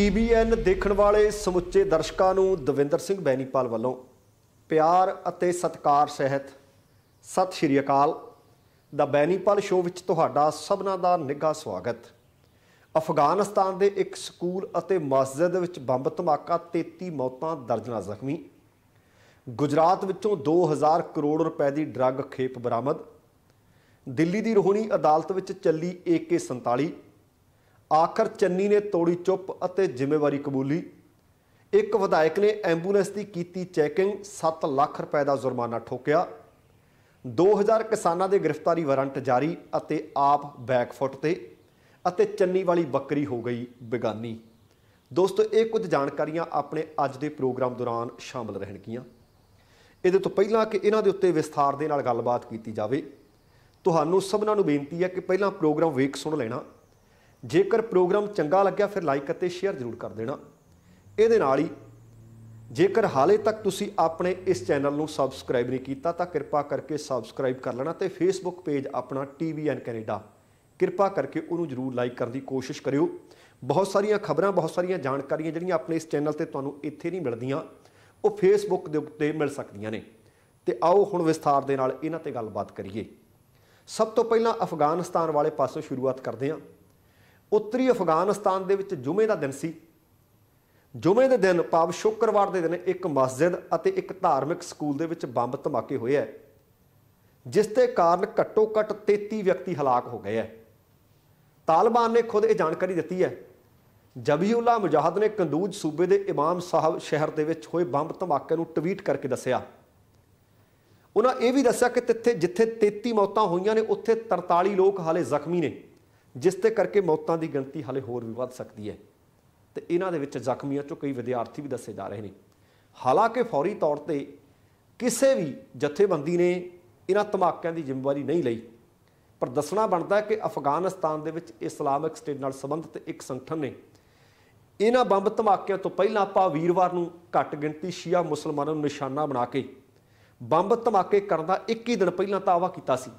TVN ਦੇਖਣ ਵਾਲੇ ਸਮੁੱਚੇ ਦਰਸ਼ਕਾਂ ਨੂੰ ਦਵਿੰਦਰ ਸਿੰਘ ਬੈਣੀਪਾਲ ਵੱਲੋਂ ਪਿਆਰ ਅਤੇ ਸਤਿਕਾਰ ਸਹਿਤ ਸਤਿ ਸ਼੍ਰੀ ਅਕਾਲ ਦਾ ਬੈਣੀਪਾਲ ਸ਼ੋਅ ਵਿੱਚ ਤੁਹਾਡਾ ਸਭਨਾਂ ਦਾ ਨਿੱਘਾ ਸਵਾਗਤ ਅਫਗਾਨਿਸਤਾਨ ਦੇ ਇੱਕ ਸਕੂਲ ਅਤੇ ਮਸਜਿਦ ਵਿੱਚ ਬੰਬ ਧਮਾਕਾ 33 ਮੌਤਾਂ ਦਰਜਨਾ ਜ਼ਖਮੀ ਗੁਜਰਾਤ ਵਿੱਚੋਂ 2000 ਕਰੋੜ ਰੁਪਏ ਦੀ ਡਰੱਗ ਖੇਪ ਬਰਾਮਦ ਦਿੱਲੀ ਦੀ ਰੋਹਣੀ ਅਦਾਲਤ ਵਿੱਚ ਚੱਲੀ AK-47 ਆਖਰ ਚੰਨੀ ਨੇ ਤੋੜੀ ਚੁੱਪ ਅਤੇ ਜ਼ਿੰਮੇਵਾਰੀ ਕਬੂਲੀ ਇੱਕ ਵਿਧਾਇਕ ਨੇ ਐਂਬੂਲੈਂਸ ਦੀ ਕੀਤੀ ਚੈਕਿੰਗ 7 ਲੱਖ ਰੁਪਏ ਦਾ ਜੁਰਮਾਨਾ ਠੋਕਿਆ 2000 ਕਿਸਾਨਾਂ ਦੇ ਗ੍ਰਿਫਤਾਰੀ ਵਾਰੰਟ ਜਾਰੀ ਅਤੇ ਆਪ ਬੈਕਫੁੱਟ ਤੇ ਅਤੇ ਚੰਨੀ ਵਾਲੀ ਬੱਕਰੀ ਹੋ ਗਈ ਬੇਗਾਨੀ ਦੋਸਤੋ ਇਹ ਕੁਝ ਜਾਣਕਾਰੀਆਂ ਆਪਣੇ ਅੱਜ ਦੇ ਪ੍ਰੋਗਰਾਮ ਦੌਰਾਨ ਸ਼ਾਮਲ ਰਹਿਣਗੀਆਂ ਇਹਦੇ ਤੋਂ ਪਹਿਲਾਂ ਕਿ ਇਹਨਾਂ ਦੇ ਉੱਤੇ ਵਿਸਥਾਰ ਦੇ ਨਾਲ ਗੱਲਬਾਤ ਕੀਤੀ ਜਾਵੇ ਤੁਹਾਨੂੰ ਸਭਨਾਂ ਨੂੰ ਬੇਨਤੀ ਹੈ ਕਿ ਪਹਿਲਾਂ ਪ੍ਰੋਗਰਾਮ ਵੇਖ ਸੁਣ ਲੈਣਾ ਜੇਕਰ ਪ੍ਰੋਗਰਾਮ ਚੰਗਾ ਲੱਗਿਆ ਫਿਰ ਲਾਈਕ ਅਤੇ ਸ਼ੇਅਰ ਜ਼ਰੂਰ ਕਰ ਦੇਣਾ ਇਹਦੇ ਨਾਲ ਹੀ ਜੇਕਰ ਹਾਲੇ ਤੱਕ ਤੁਸੀਂ ਆਪਣੇ ਇਸ ਚੈਨਲ ਨੂੰ ਸਬਸਕ੍ਰਾਈਬ ਨਹੀਂ ਕੀਤਾ ਤਾਂ ਕਿਰਪਾ ਕਰਕੇ ਸਬਸਕ੍ਰਾਈਬ ਕਰ ਲੈਣਾ ਤੇ ਫੇਸਬੁੱਕ ਪੇਜ ਆਪਣਾ ਟੀਵੀਐਨ ਕੈਨੇਡਾ ਕਿਰਪਾ ਕਰਕੇ ਉਹਨੂੰ ਜ਼ਰੂਰ ਲਾਈਕ ਕਰਨ ਦੀ ਕੋਸ਼ਿਸ਼ ਕਰਿਓ ਬਹੁਤ ਸਾਰੀਆਂ ਖਬਰਾਂ ਬਹੁਤ ਸਾਰੀਆਂ ਜਾਣਕਾਰੀਆਂ ਜਿਹੜੀਆਂ ਆਪਣੇ ਇਸ ਚੈਨਲ ਤੇ ਤੁਹਾਨੂੰ ਇੱਥੇ ਨਹੀਂ ਮਿਲਦੀਆਂ ਉਹ ਫੇਸਬੁੱਕ ਦੇ ਉੱਤੇ ਮਿਲ ਸਕਦੀਆਂ ਨੇ ਤੇ ਆਓ ਹੁਣ ਵਿਸਥਾਰ ਦੇ ਨਾਲ ਇਹਨਾਂ ਤੇ ਗੱਲਬਾਤ ਕਰੀਏ ਸਭ ਤੋਂ ਪਹਿਲਾਂ ਅਫਗਾਨਿਸਤਾਨ ਵਾਲੇ ਪਾਸੋਂ ਸ਼ੁਰੂਆਤ ਕਰਦੇ ਹਾਂ ਉੱਤਰੀ ਅਫਗਾਨਿਸਤਾਨ ਦੇ ਵਿੱਚ ਜੁਮੇ ਦਾ ਦਿਨ ਸੀ ਜੁਮੇ ਦੇ ਦਿਨ ਪਾਵ ਸ਼ੁੱਕਰਵਾਰ ਦੇ ਦਿਨ ਇੱਕ ਮਸਜਿਦ ਅਤੇ ਇੱਕ ਧਾਰਮਿਕ ਸਕੂਲ ਦੇ ਵਿੱਚ ਬੰਬ ਧਮਾਕੇ ਹੋਏ ਹੈ ਜਿਸ ਦੇ ਕਾਰਨ ਘੱਟੋ-ਘੱਟ 33 ਵਿਅਕਤੀ ਹਲਾਕ ਹੋ ਗਏ ਹੈ ਤਾਲਿਬਾਨ ਨੇ ਖੁਦ ਇਹ ਜਾਣਕਾਰੀ ਦਿੱਤੀ ਹੈ ਜਬੀਉਲਾ ਮੁਜਾਹਦ ਨੇ ਕੰਦੂਜ ਸੂਬੇ ਦੇ ਇਮਾਮ ਸਾਹਿਬ ਸ਼ਹਿਰ ਦੇ ਵਿੱਚ ਹੋਏ ਬੰਬ ਧਮਾਕੇ ਨੂੰ ਟਵੀਟ ਕਰਕੇ ਦੱਸਿਆ ਉਹਨਾਂ ਇਹ ਵੀ ਦੱਸਿਆ ਕਿ ਜਿੱਥੇ 33 ਮੌਤਾਂ ਹੋਈਆਂ ਨੇ ਉੱਥੇ 43 ਲੋਕ ਹਾਲੇ ਜ਼ਖਮੀ ਨੇ ਜਿਸ ਤੇ ਕਰਕੇ ਮੌਤਾਂ ਦੀ ਗਿਣਤੀ ਹਲੇ ਹੋਰ ਵੀ ਵੱਧ ਸਕਦੀ ਹੈ ਤੇ ਇਹਨਾਂ ਦੇ ਵਿੱਚ ਜ਼ਖਮੀਆਂ ਚੋਂ ਕਈ ਵਿਦਿਆਰਥੀ ਵੀ ਦੱਸੇ ਜਾ ਰਹੇ ਨੇ ਹਾਲਾਂਕਿ ਫੌਰੀ ਤੌਰ ਤੇ ਕਿਸੇ ਵੀ ਜਥੇਬੰਦੀ ਨੇ ਇਹਨਾਂ ਧਮਾਕਿਆਂ ਦੀ ਜ਼ਿੰਮੇਵਾਰੀ ਨਹੀਂ ਲਈ ਪਰ ਦੱਸਣਾ ਬਣਦਾ ਹੈ ਕਿ ਅਫਗਾਨਿਸਤਾਨ ਦੇ ਵਿੱਚ ਇਸਲਾਮਿਕ ਸਟੇਟ ਨਾਲ ਸੰਬੰਧਿਤ ਇੱਕ ਸੰਗਠਨ ਨੇ ਇਹਨਾਂ ਬੰਬ ਧਮਾਕਿਆਂ ਤੋਂ ਪਹਿਲਾਂ ਆਪਾ ਵੀਰਵਾਰ ਨੂੰ ਘੱਟ ਗਿਣਤੀ ਸ਼ੀਆ ਮੁਸਲਮਾਨਾਂ ਨੂੰ ਨਿਸ਼ਾਨਾ ਬਣਾ ਕੇ ਬੰਬ ਧਮਾਕੇ ਕਰਨ ਦਾ 21 ਦਿਨ ਪਹਿਲਾਂ ਤਾਵਾ ਕੀਤਾ ਸੀ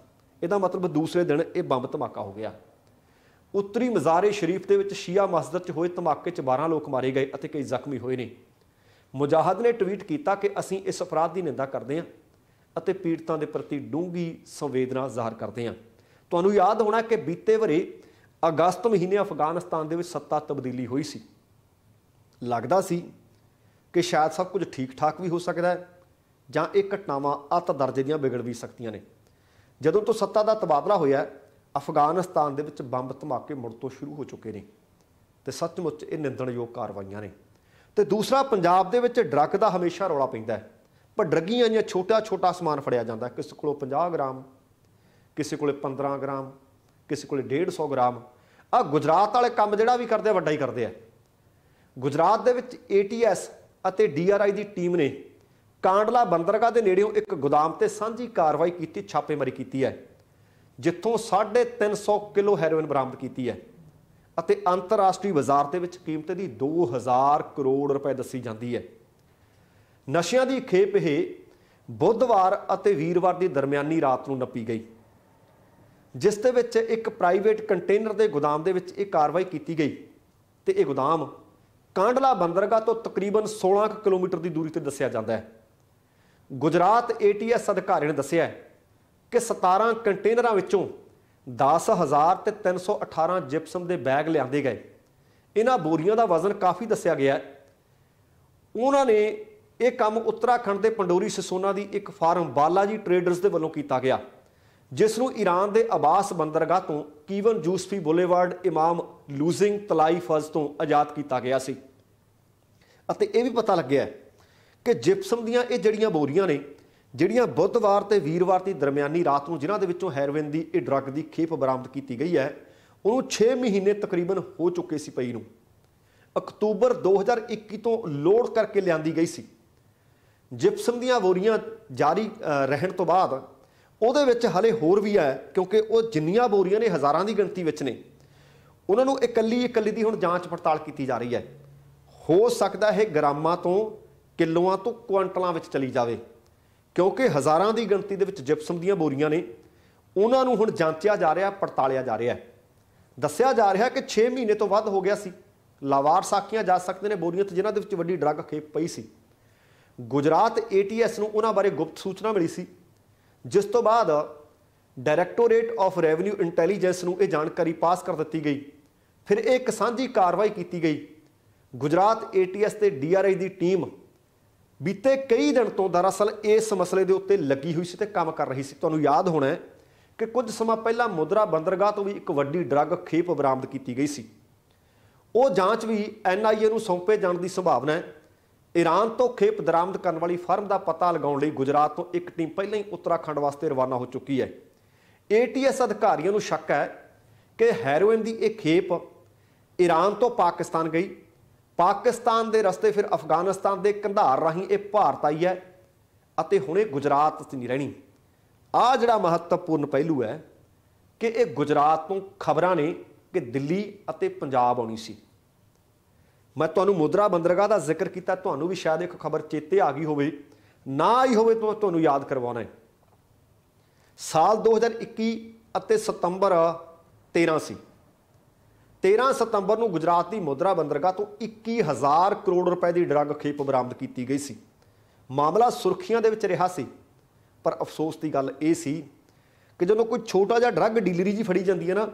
ਇਹਦਾ ਮਤਲਬ ਦੂਸਰੇ ਦਿਨ ਇਹ ਬੰਬ ਧਮਾਕਾ ਹੋ ਗਿਆ ਉੱਤਰੀ ਮਜ਼ਾਰੇ ਸ਼ਰੀਫ ਦੇ ਵਿੱਚ ਸ਼ੀਆ ਮਸਜਿਦ 'ਚ ਹੋਏ ਧਮਾਕੇ 'ਚ 12 ਲੋਕ ਮਾਰੇ ਗਏ ਅਤੇ ਕਈ ਜ਼ਖਮੀ ਹੋਏ ਨੇ ਮੁਜਾਹਦ ਨੇ ਟਵੀਟ ਕੀਤਾ ਕਿ ਅਸੀਂ ਇਸ ਅਪਰਾਧ ਦੀ ਨਿੰਦਾ ਕਰਦੇ ਹਾਂ ਅਤੇ ਪੀੜਤਾਂ ਦੇ ਪ੍ਰਤੀ ਡੂੰਗੀ ਸੰਵੇਦਨਾ ਜ਼ਾਹਰ ਕਰਦੇ ਹਾਂ ਤੁਹਾਨੂੰ ਯਾਦ ਹੋਣਾ ਕਿ ਬੀਤੇ ਵਰੇ ਅਗਸਤ ਮਹੀਨੇ ਅਫਗਾਨਿਸਤਾਨ ਦੇ ਵਿੱਚ ਸੱਤਾ ਤਬਦੀਲੀ ਹੋਈ ਸੀ ਲੱਗਦਾ ਸੀ ਕਿ ਸ਼ਾਇਦ ਸਭ ਕੁਝ ਠੀਕ ਠਾਕ ਵੀ ਹੋ ਸਕਦਾ ਹੈ ਜਾਂ ਇਹ ਘਟਨਾਵਾਂ ਅਤ ਦਰਜੇ ਦੀਆਂ ਵਿਗੜ ਵੀ ਸਕਦੀਆਂ ਨੇ ਜਦੋਂ ਤੋਂ ਸੱਤਾ ਦਾ ਤਬਾਦਲਾ ਹੋਇਆ ਅਫਗਾਨਿਸਤਾਨ ਦੇ ਵਿੱਚ ਬੰਬ ਧਮਾਕੇ ਮੁੜ ਤੋਂ ਸ਼ੁਰੂ ਹੋ ਚੁੱਕੇ ਨੇ ਤੇ ਸੱਚਮੁੱਚ ਇਹ ਨਿੰਦਣਯੋਗ ਕਾਰਵਾਈਆਂ ਨੇ ਤੇ ਦੂਸਰਾ ਪੰਜਾਬ ਦੇ ਵਿੱਚ ਡਰੱਗ ਦਾ ਹਮੇਸ਼ਾ ਰੌਲਾ ਪੈਂਦਾ ਹੈ ਪਰ ਡਰੱਗੀਆਂ ਜਾਂ ਛੋਟਾ-ਛੋਟਾ ਸਮਾਨ ਫੜਿਆ ਜਾਂਦਾ ਕਿਸੇ ਕੋਲੋਂ 50 ਗ੍ਰਾਮ ਕਿਸੇ ਕੋਲੇ 15 ਗ੍ਰਾਮ ਕਿਸੇ ਕੋਲੇ 150 ਗ੍ਰਾਮ ਆ ਗੁਜਰਾਤ ਵਾਲੇ ਕੰਮ ਜਿਹੜਾ ਵੀ ਕਰਦੇ ਵੱਡਾ ਹੀ ਕਰਦੇ ਆ ਗੁਜਰਾਤ ਦੇ ਵਿੱਚ ਏਟੀਐਸ ਅਤੇ ਡੀਆਰਆਈ ਦੀ ਟੀਮ ਨੇ ਕਾਂਡਲਾ ਬੰਦਰਗਾਹ ਦੇ ਨੇੜੇ ਇੱਕ ਗੋਦਾਮ ਤੇ ਸਾਂਝੀ ਕਾਰਵਾਈ ਕੀਤੀ ਛਾਪੇਮਾਰੀ ਕੀਤੀ ਹੈ ਜਿੱਥੋਂ 350 ਕਿਲੋ ਹੈਰੋਇਨ ਬਰਾਮਦ ਕੀਤੀ ਹੈ ਅਤੇ ਅੰਤਰਰਾਸ਼ਟਰੀ ਬਾਜ਼ਾਰ ਦੇ ਵਿੱਚ ਕੀਮਤ ਦੀ 2000 ਕਰੋੜ ਰੁਪਏ ਦੱਸੀ ਜਾਂਦੀ ਹੈ ਨਸ਼ਿਆਂ ਦੀ ਖੇਪ ਇਹ ਬੁੱਧਵਾਰ ਅਤੇ ਵੀਰਵਾਰ ਦੀ ਦਰਮਿਆਨੀ ਰਾਤ ਨੂੰ ਨੱਪੀ ਗਈ ਜਿਸ ਦੇ ਵਿੱਚ ਇੱਕ ਪ੍ਰਾਈਵੇਟ ਕੰਟੇਨਰ ਦੇ ਗੋਦਾਮ ਦੇ ਵਿੱਚ ਇਹ ਕਾਰਵਾਈ ਕੀਤੀ ਗਈ ਤੇ ਇਹ ਗੋਦਾਮ ਕਾਂਡਲਾ ਬੰਦਰਗਾਹ ਤੋਂ ਤਕਰੀਬਨ 16 ਕਿਲੋਮੀਟਰ ਦੀ ਦੂਰੀ ਤੇ ਦੱਸਿਆ ਜਾਂਦਾ ਹੈ ਗੁਜਰਾਤ ਏਟੀਐਸ ਅਧਿਕਾਰੀ ਨੇ ਦੱਸਿਆ ਹੈ ਕਿ 17 ਕੰਟੇਨਰਾਂ ਵਿੱਚੋਂ 10000 ਤੇ 318 ਜਿਪਸਮ ਦੇ ਬੈਗ ਲਿਆਂਦੇ ਗਏ ਇਹਨਾਂ ਬੋਰੀਆਂ ਦਾ ਵਜ਼ਨ ਕਾਫੀ ਦੱਸਿਆ ਗਿਆ ਹੈ ਉਹਨਾਂ ਨੇ ਇਹ ਕੰਮ ਉੱਤਰਾਖੰਡ ਦੇ ਪੰਡੋਰੀ ਸਸੋਨਾ ਦੀ ਇੱਕ ਫਾਰਮ ਬਾਲਾਜੀ ਟ੍ਰੇਡਰਸ ਦੇ ਵੱਲੋਂ ਕੀਤਾ ਗਿਆ ਜਿਸ ਨੂੰ ਈਰਾਨ ਦੇ ਅਬਾਸ ਬੰਦਰਗਾਹ ਤੋਂ ਕੀਵਨ ਜੂਸਫੀ ਬੁਲੇਵਾਰਡ ਇਮਾਮ ਲੂਜ਼ਿੰਗ ਤਲਾਈ ਫਜ਼ ਤੋਂ ਆਜ਼ਾਦ ਕੀਤਾ ਗਿਆ ਸੀ ਅਤੇ ਇਹ ਵੀ ਪਤਾ ਲੱਗਿਆ ਕਿ ਜਿਪਸਮ ਦੀਆਂ ਇਹ ਜਿਹੜੀਆਂ ਬੋਰੀਆਂ ਨੇ ਜਿਹੜੀਆਂ ਬੁੱਧਵਾਰ ਤੇ ਵੀਰਵਾਰ ਦੀ ਦਰਮਿਆਨੀ ਰਾਤ ਨੂੰ ਜਿਨ੍ਹਾਂ ਦੇ ਵਿੱਚੋਂ ਹੈਰੋਇਨ ਦੀ ਇਹ ਡਰੱਗ ਦੀ ਖੇਪ ਬਰਾਮਦ ਕੀਤੀ ਗਈ ਹੈ ਉਹਨੂੰ 6 ਮਹੀਨੇ ਤਕਰੀਬਨ ਹੋ ਚੁੱਕੇ ਸੀ ਪਈ ਨੂੰ ਅਕਤੂਬਰ 2021 ਤੋਂ ਲੋਡ ਕਰਕੇ ਲਿਆਂਦੀ ਗਈ ਸੀ ਜਿਪਸਮ ਦੀਆਂ ਬੋਰੀਆਂ ਜਾਰੀ ਰਹਿਣ ਤੋਂ ਬਾਅਦ ਉਹਦੇ ਵਿੱਚ ਹਲੇ ਹੋਰ ਵੀ ਹੈ ਕਿਉਂਕਿ ਉਹ ਜਿੰਨੀਆਂ ਬੋਰੀਆਂ ਨੇ ਹਜ਼ਾਰਾਂ ਦੀ ਗਿਣਤੀ ਵਿੱਚ ਨੇ ਉਹਨਾਂ ਨੂੰ ਇਕੱਲੀ ਇਕੱਲੀ ਦੀ ਹੁਣ ਜਾਂਚ ਪੜਤਾਲ ਕੀਤੀ ਜਾ ਰਹੀ ਹੈ ਹੋ ਸਕਦਾ ਹੈ ਗ੍ਰਾਮਾਂ ਤੋਂ ਕਿਲੋਆਂ ਤੋਂ ਕੁਆਂਟਲਾਂ ਵਿੱਚ ਚਲੀ ਜਾਵੇ ਕਿਉਂਕਿ ਹਜ਼ਾਰਾਂ ਦੀ ਗਿਣਤੀ ਦੇ ਵਿੱਚ ਜਿਪਸਮ ਦੀਆਂ ਬੋਰੀਆਂ ਨੇ ਉਹਨਾਂ ਨੂੰ ਹੁਣ ਜਾਂਚਿਆ ਜਾ ਰਿਹਾ ਪੜਤਾਲਿਆ ਜਾ ਰਿਹਾ ਦੱਸਿਆ ਜਾ ਰਿਹਾ ਕਿ 6 ਮਹੀਨੇ ਤੋਂ ਵੱਧ ਹੋ ਗਿਆ ਸੀ ਲਾਵਾਰ ਸਾਕੀਆਂ ਜਾ ਸਕਦੇ ਨੇ ਬੋਰੀਆਂ ਤੇ ਜਿਨ੍ਹਾਂ ਦੇ ਵਿੱਚ ਵੱਡੀ ਡਰੱਗ ਖੇਪ ਪਈ ਸੀ ਗੁਜਰਾਤ ਏਟੀਐਸ ਨੂੰ ਉਹਨਾਂ ਬਾਰੇ ਗੁਪਤ ਸੂਚਨਾ ਮਿਲੀ ਸੀ ਜਿਸ ਤੋਂ ਬਾਅਦ ਡਾਇਰੈਕਟੋਰੇਟ ਆਫ ਰੈਵਨਿਊ ਇੰਟੈਲੀਜੈਂਸ ਨੂੰ ਇਹ ਜਾਣਕਾਰੀ ਪਾਸ ਕਰ ਦਿੱਤੀ ਗਈ ਫਿਰ ਇਹ ਇੱਕ ਸਾਂਝੀ ਕਾਰਵਾਈ ਕੀਤੀ ਗਈ ਗੁਜਰਾਤ ਏਟੀਐਸ ਤੇ ਡੀਆਰਆਈ ਦੀ ਟੀਮ ਬੀਤੇ ਕਈ ਦਿਨ ਤੋਂ ਦਰਅਸਲ ਇਸ ਮਸਲੇ ਦੇ ਉੱਤੇ ਲੱਗੀ ਹੋਈ ਸੀ ਤੇ ਕੰਮ ਕਰ ਰਹੀ ਸੀ ਤੁਹਾਨੂੰ ਯਾਦ ਹੋਣਾ ਕਿ ਕੁਝ ਸਮਾਂ ਪਹਿਲਾਂ ਮੁਦਰਾ ਬੰਦਰਗਾਹ ਤੋਂ ਵੀ ਇੱਕ ਵੱਡੀ ਡਰੱਗ ਖੇਪ ਬਰਾਮਦ ਕੀਤੀ ਗਈ ਸੀ ਉਹ ਜਾਂਚ ਵੀ ਐਨਆਈਏ ਨੂੰ ਸੌਂਪੇ ਜਾਣ ਦੀ ਸੰਭਾਵਨਾ ਹੈ ਈਰਾਨ ਤੋਂ ਖੇਪ ਦਰਾਮਦ ਕਰਨ ਵਾਲੀ ਫਰਮ ਦਾ ਪਤਾ ਲਗਾਉਣ ਲਈ ਗੁਜਰਾਤ ਤੋਂ ਇੱਕ ਟੀਮ ਪਹਿਲਾਂ ਹੀ ਉੱਤਰਾਖੰਡ ਵਾਸਤੇ ਰਵਾਨਾ ਹੋ ਚੁੱਕੀ ਹੈ ਏਟੀਐਸ ਅਧਿਕਾਰੀਆਂ ਨੂੰ ਸ਼ੱਕ ਹੈ ਕਿ ਹੈਰੋਇਨ ਦੀ ਇਹ ਖੇਪ ਈਰਾਨ ਤੋਂ ਪਾਕਿਸਤਾਨ ਗਈ ਪਾਕਿਸਤਾਨ ਦੇ ਰਸਤੇ ਫਿਰ ਅਫਗਾਨਿਸਤਾਨ ਦੇ ਕੰਧਾਰ ਰਾਹੀਂ ਇਹ ਭਾਰਤ ਆਈ ਹੈ ਅਤੇ ਹੁਣੇ ਗੁਜਰਾਤ ਤੱਕ ਨਹੀਂ ਰਹਿਣੀ ਆ ਜਿਹੜਾ ਮਹੱਤਵਪੂਰਨ ਪਹਿਲੂ ਹੈ ਕਿ ਇਹ ਗੁਜਰਾਤ ਤੋਂ ਖਬਰਾਂ ਨੇ ਕਿ ਦਿੱਲੀ ਅਤੇ ਪੰਜਾਬ ਆਉਣੀ ਸੀ ਮੈਂ ਤੁਹਾਨੂੰ ਮੁਦਰਾ ਬੰਦਰਗਾਹ ਦਾ ਜ਼ਿਕਰ ਕੀਤਾ ਤੁਹਾਨੂੰ ਵੀ ਸ਼ਾਇਦ ਇੱਕ ਖਬਰ ਚੇਤੇ ਆ ਗਈ ਹੋਵੇ ਨਾ ਆਈ ਹੋਵੇ ਤਾਂ ਤੁਹਾਨੂੰ ਯਾਦ ਕਰਵਾਉਣਾ ਹੈ ਸਾਲ 2021 ਅਤੇ ਸਤੰਬਰ 13 ਸੀ 13 ਸਤੰਬਰ ਨੂੰ ਗੁਜਰਾਤ ਦੀ ਮੁਦਰਾ ਬੰਦਰਗਾਹ ਤੋਂ 21000 ਕਰੋੜ ਰੁਪਏ ਦੀ ਡਰੱਗ ਖੇਪ ਬਰਾਮਦ ਕੀਤੀ ਗਈ ਸੀ ਮਾਮਲਾ ਸੁਰਖੀਆਂ ਦੇ ਵਿੱਚ ਰਿਹਾ ਸੀ ਪਰ ਅਫਸੋਸ ਦੀ ਗੱਲ ਇਹ ਸੀ ਕਿ ਜਦੋਂ ਕੋਈ ਛੋਟਾ ਜਿਹਾ ਡਰੱਗ ਡੀਲਰੀ ਜੀ ਫੜੀ ਜਾਂਦੀ ਹੈ ਨਾ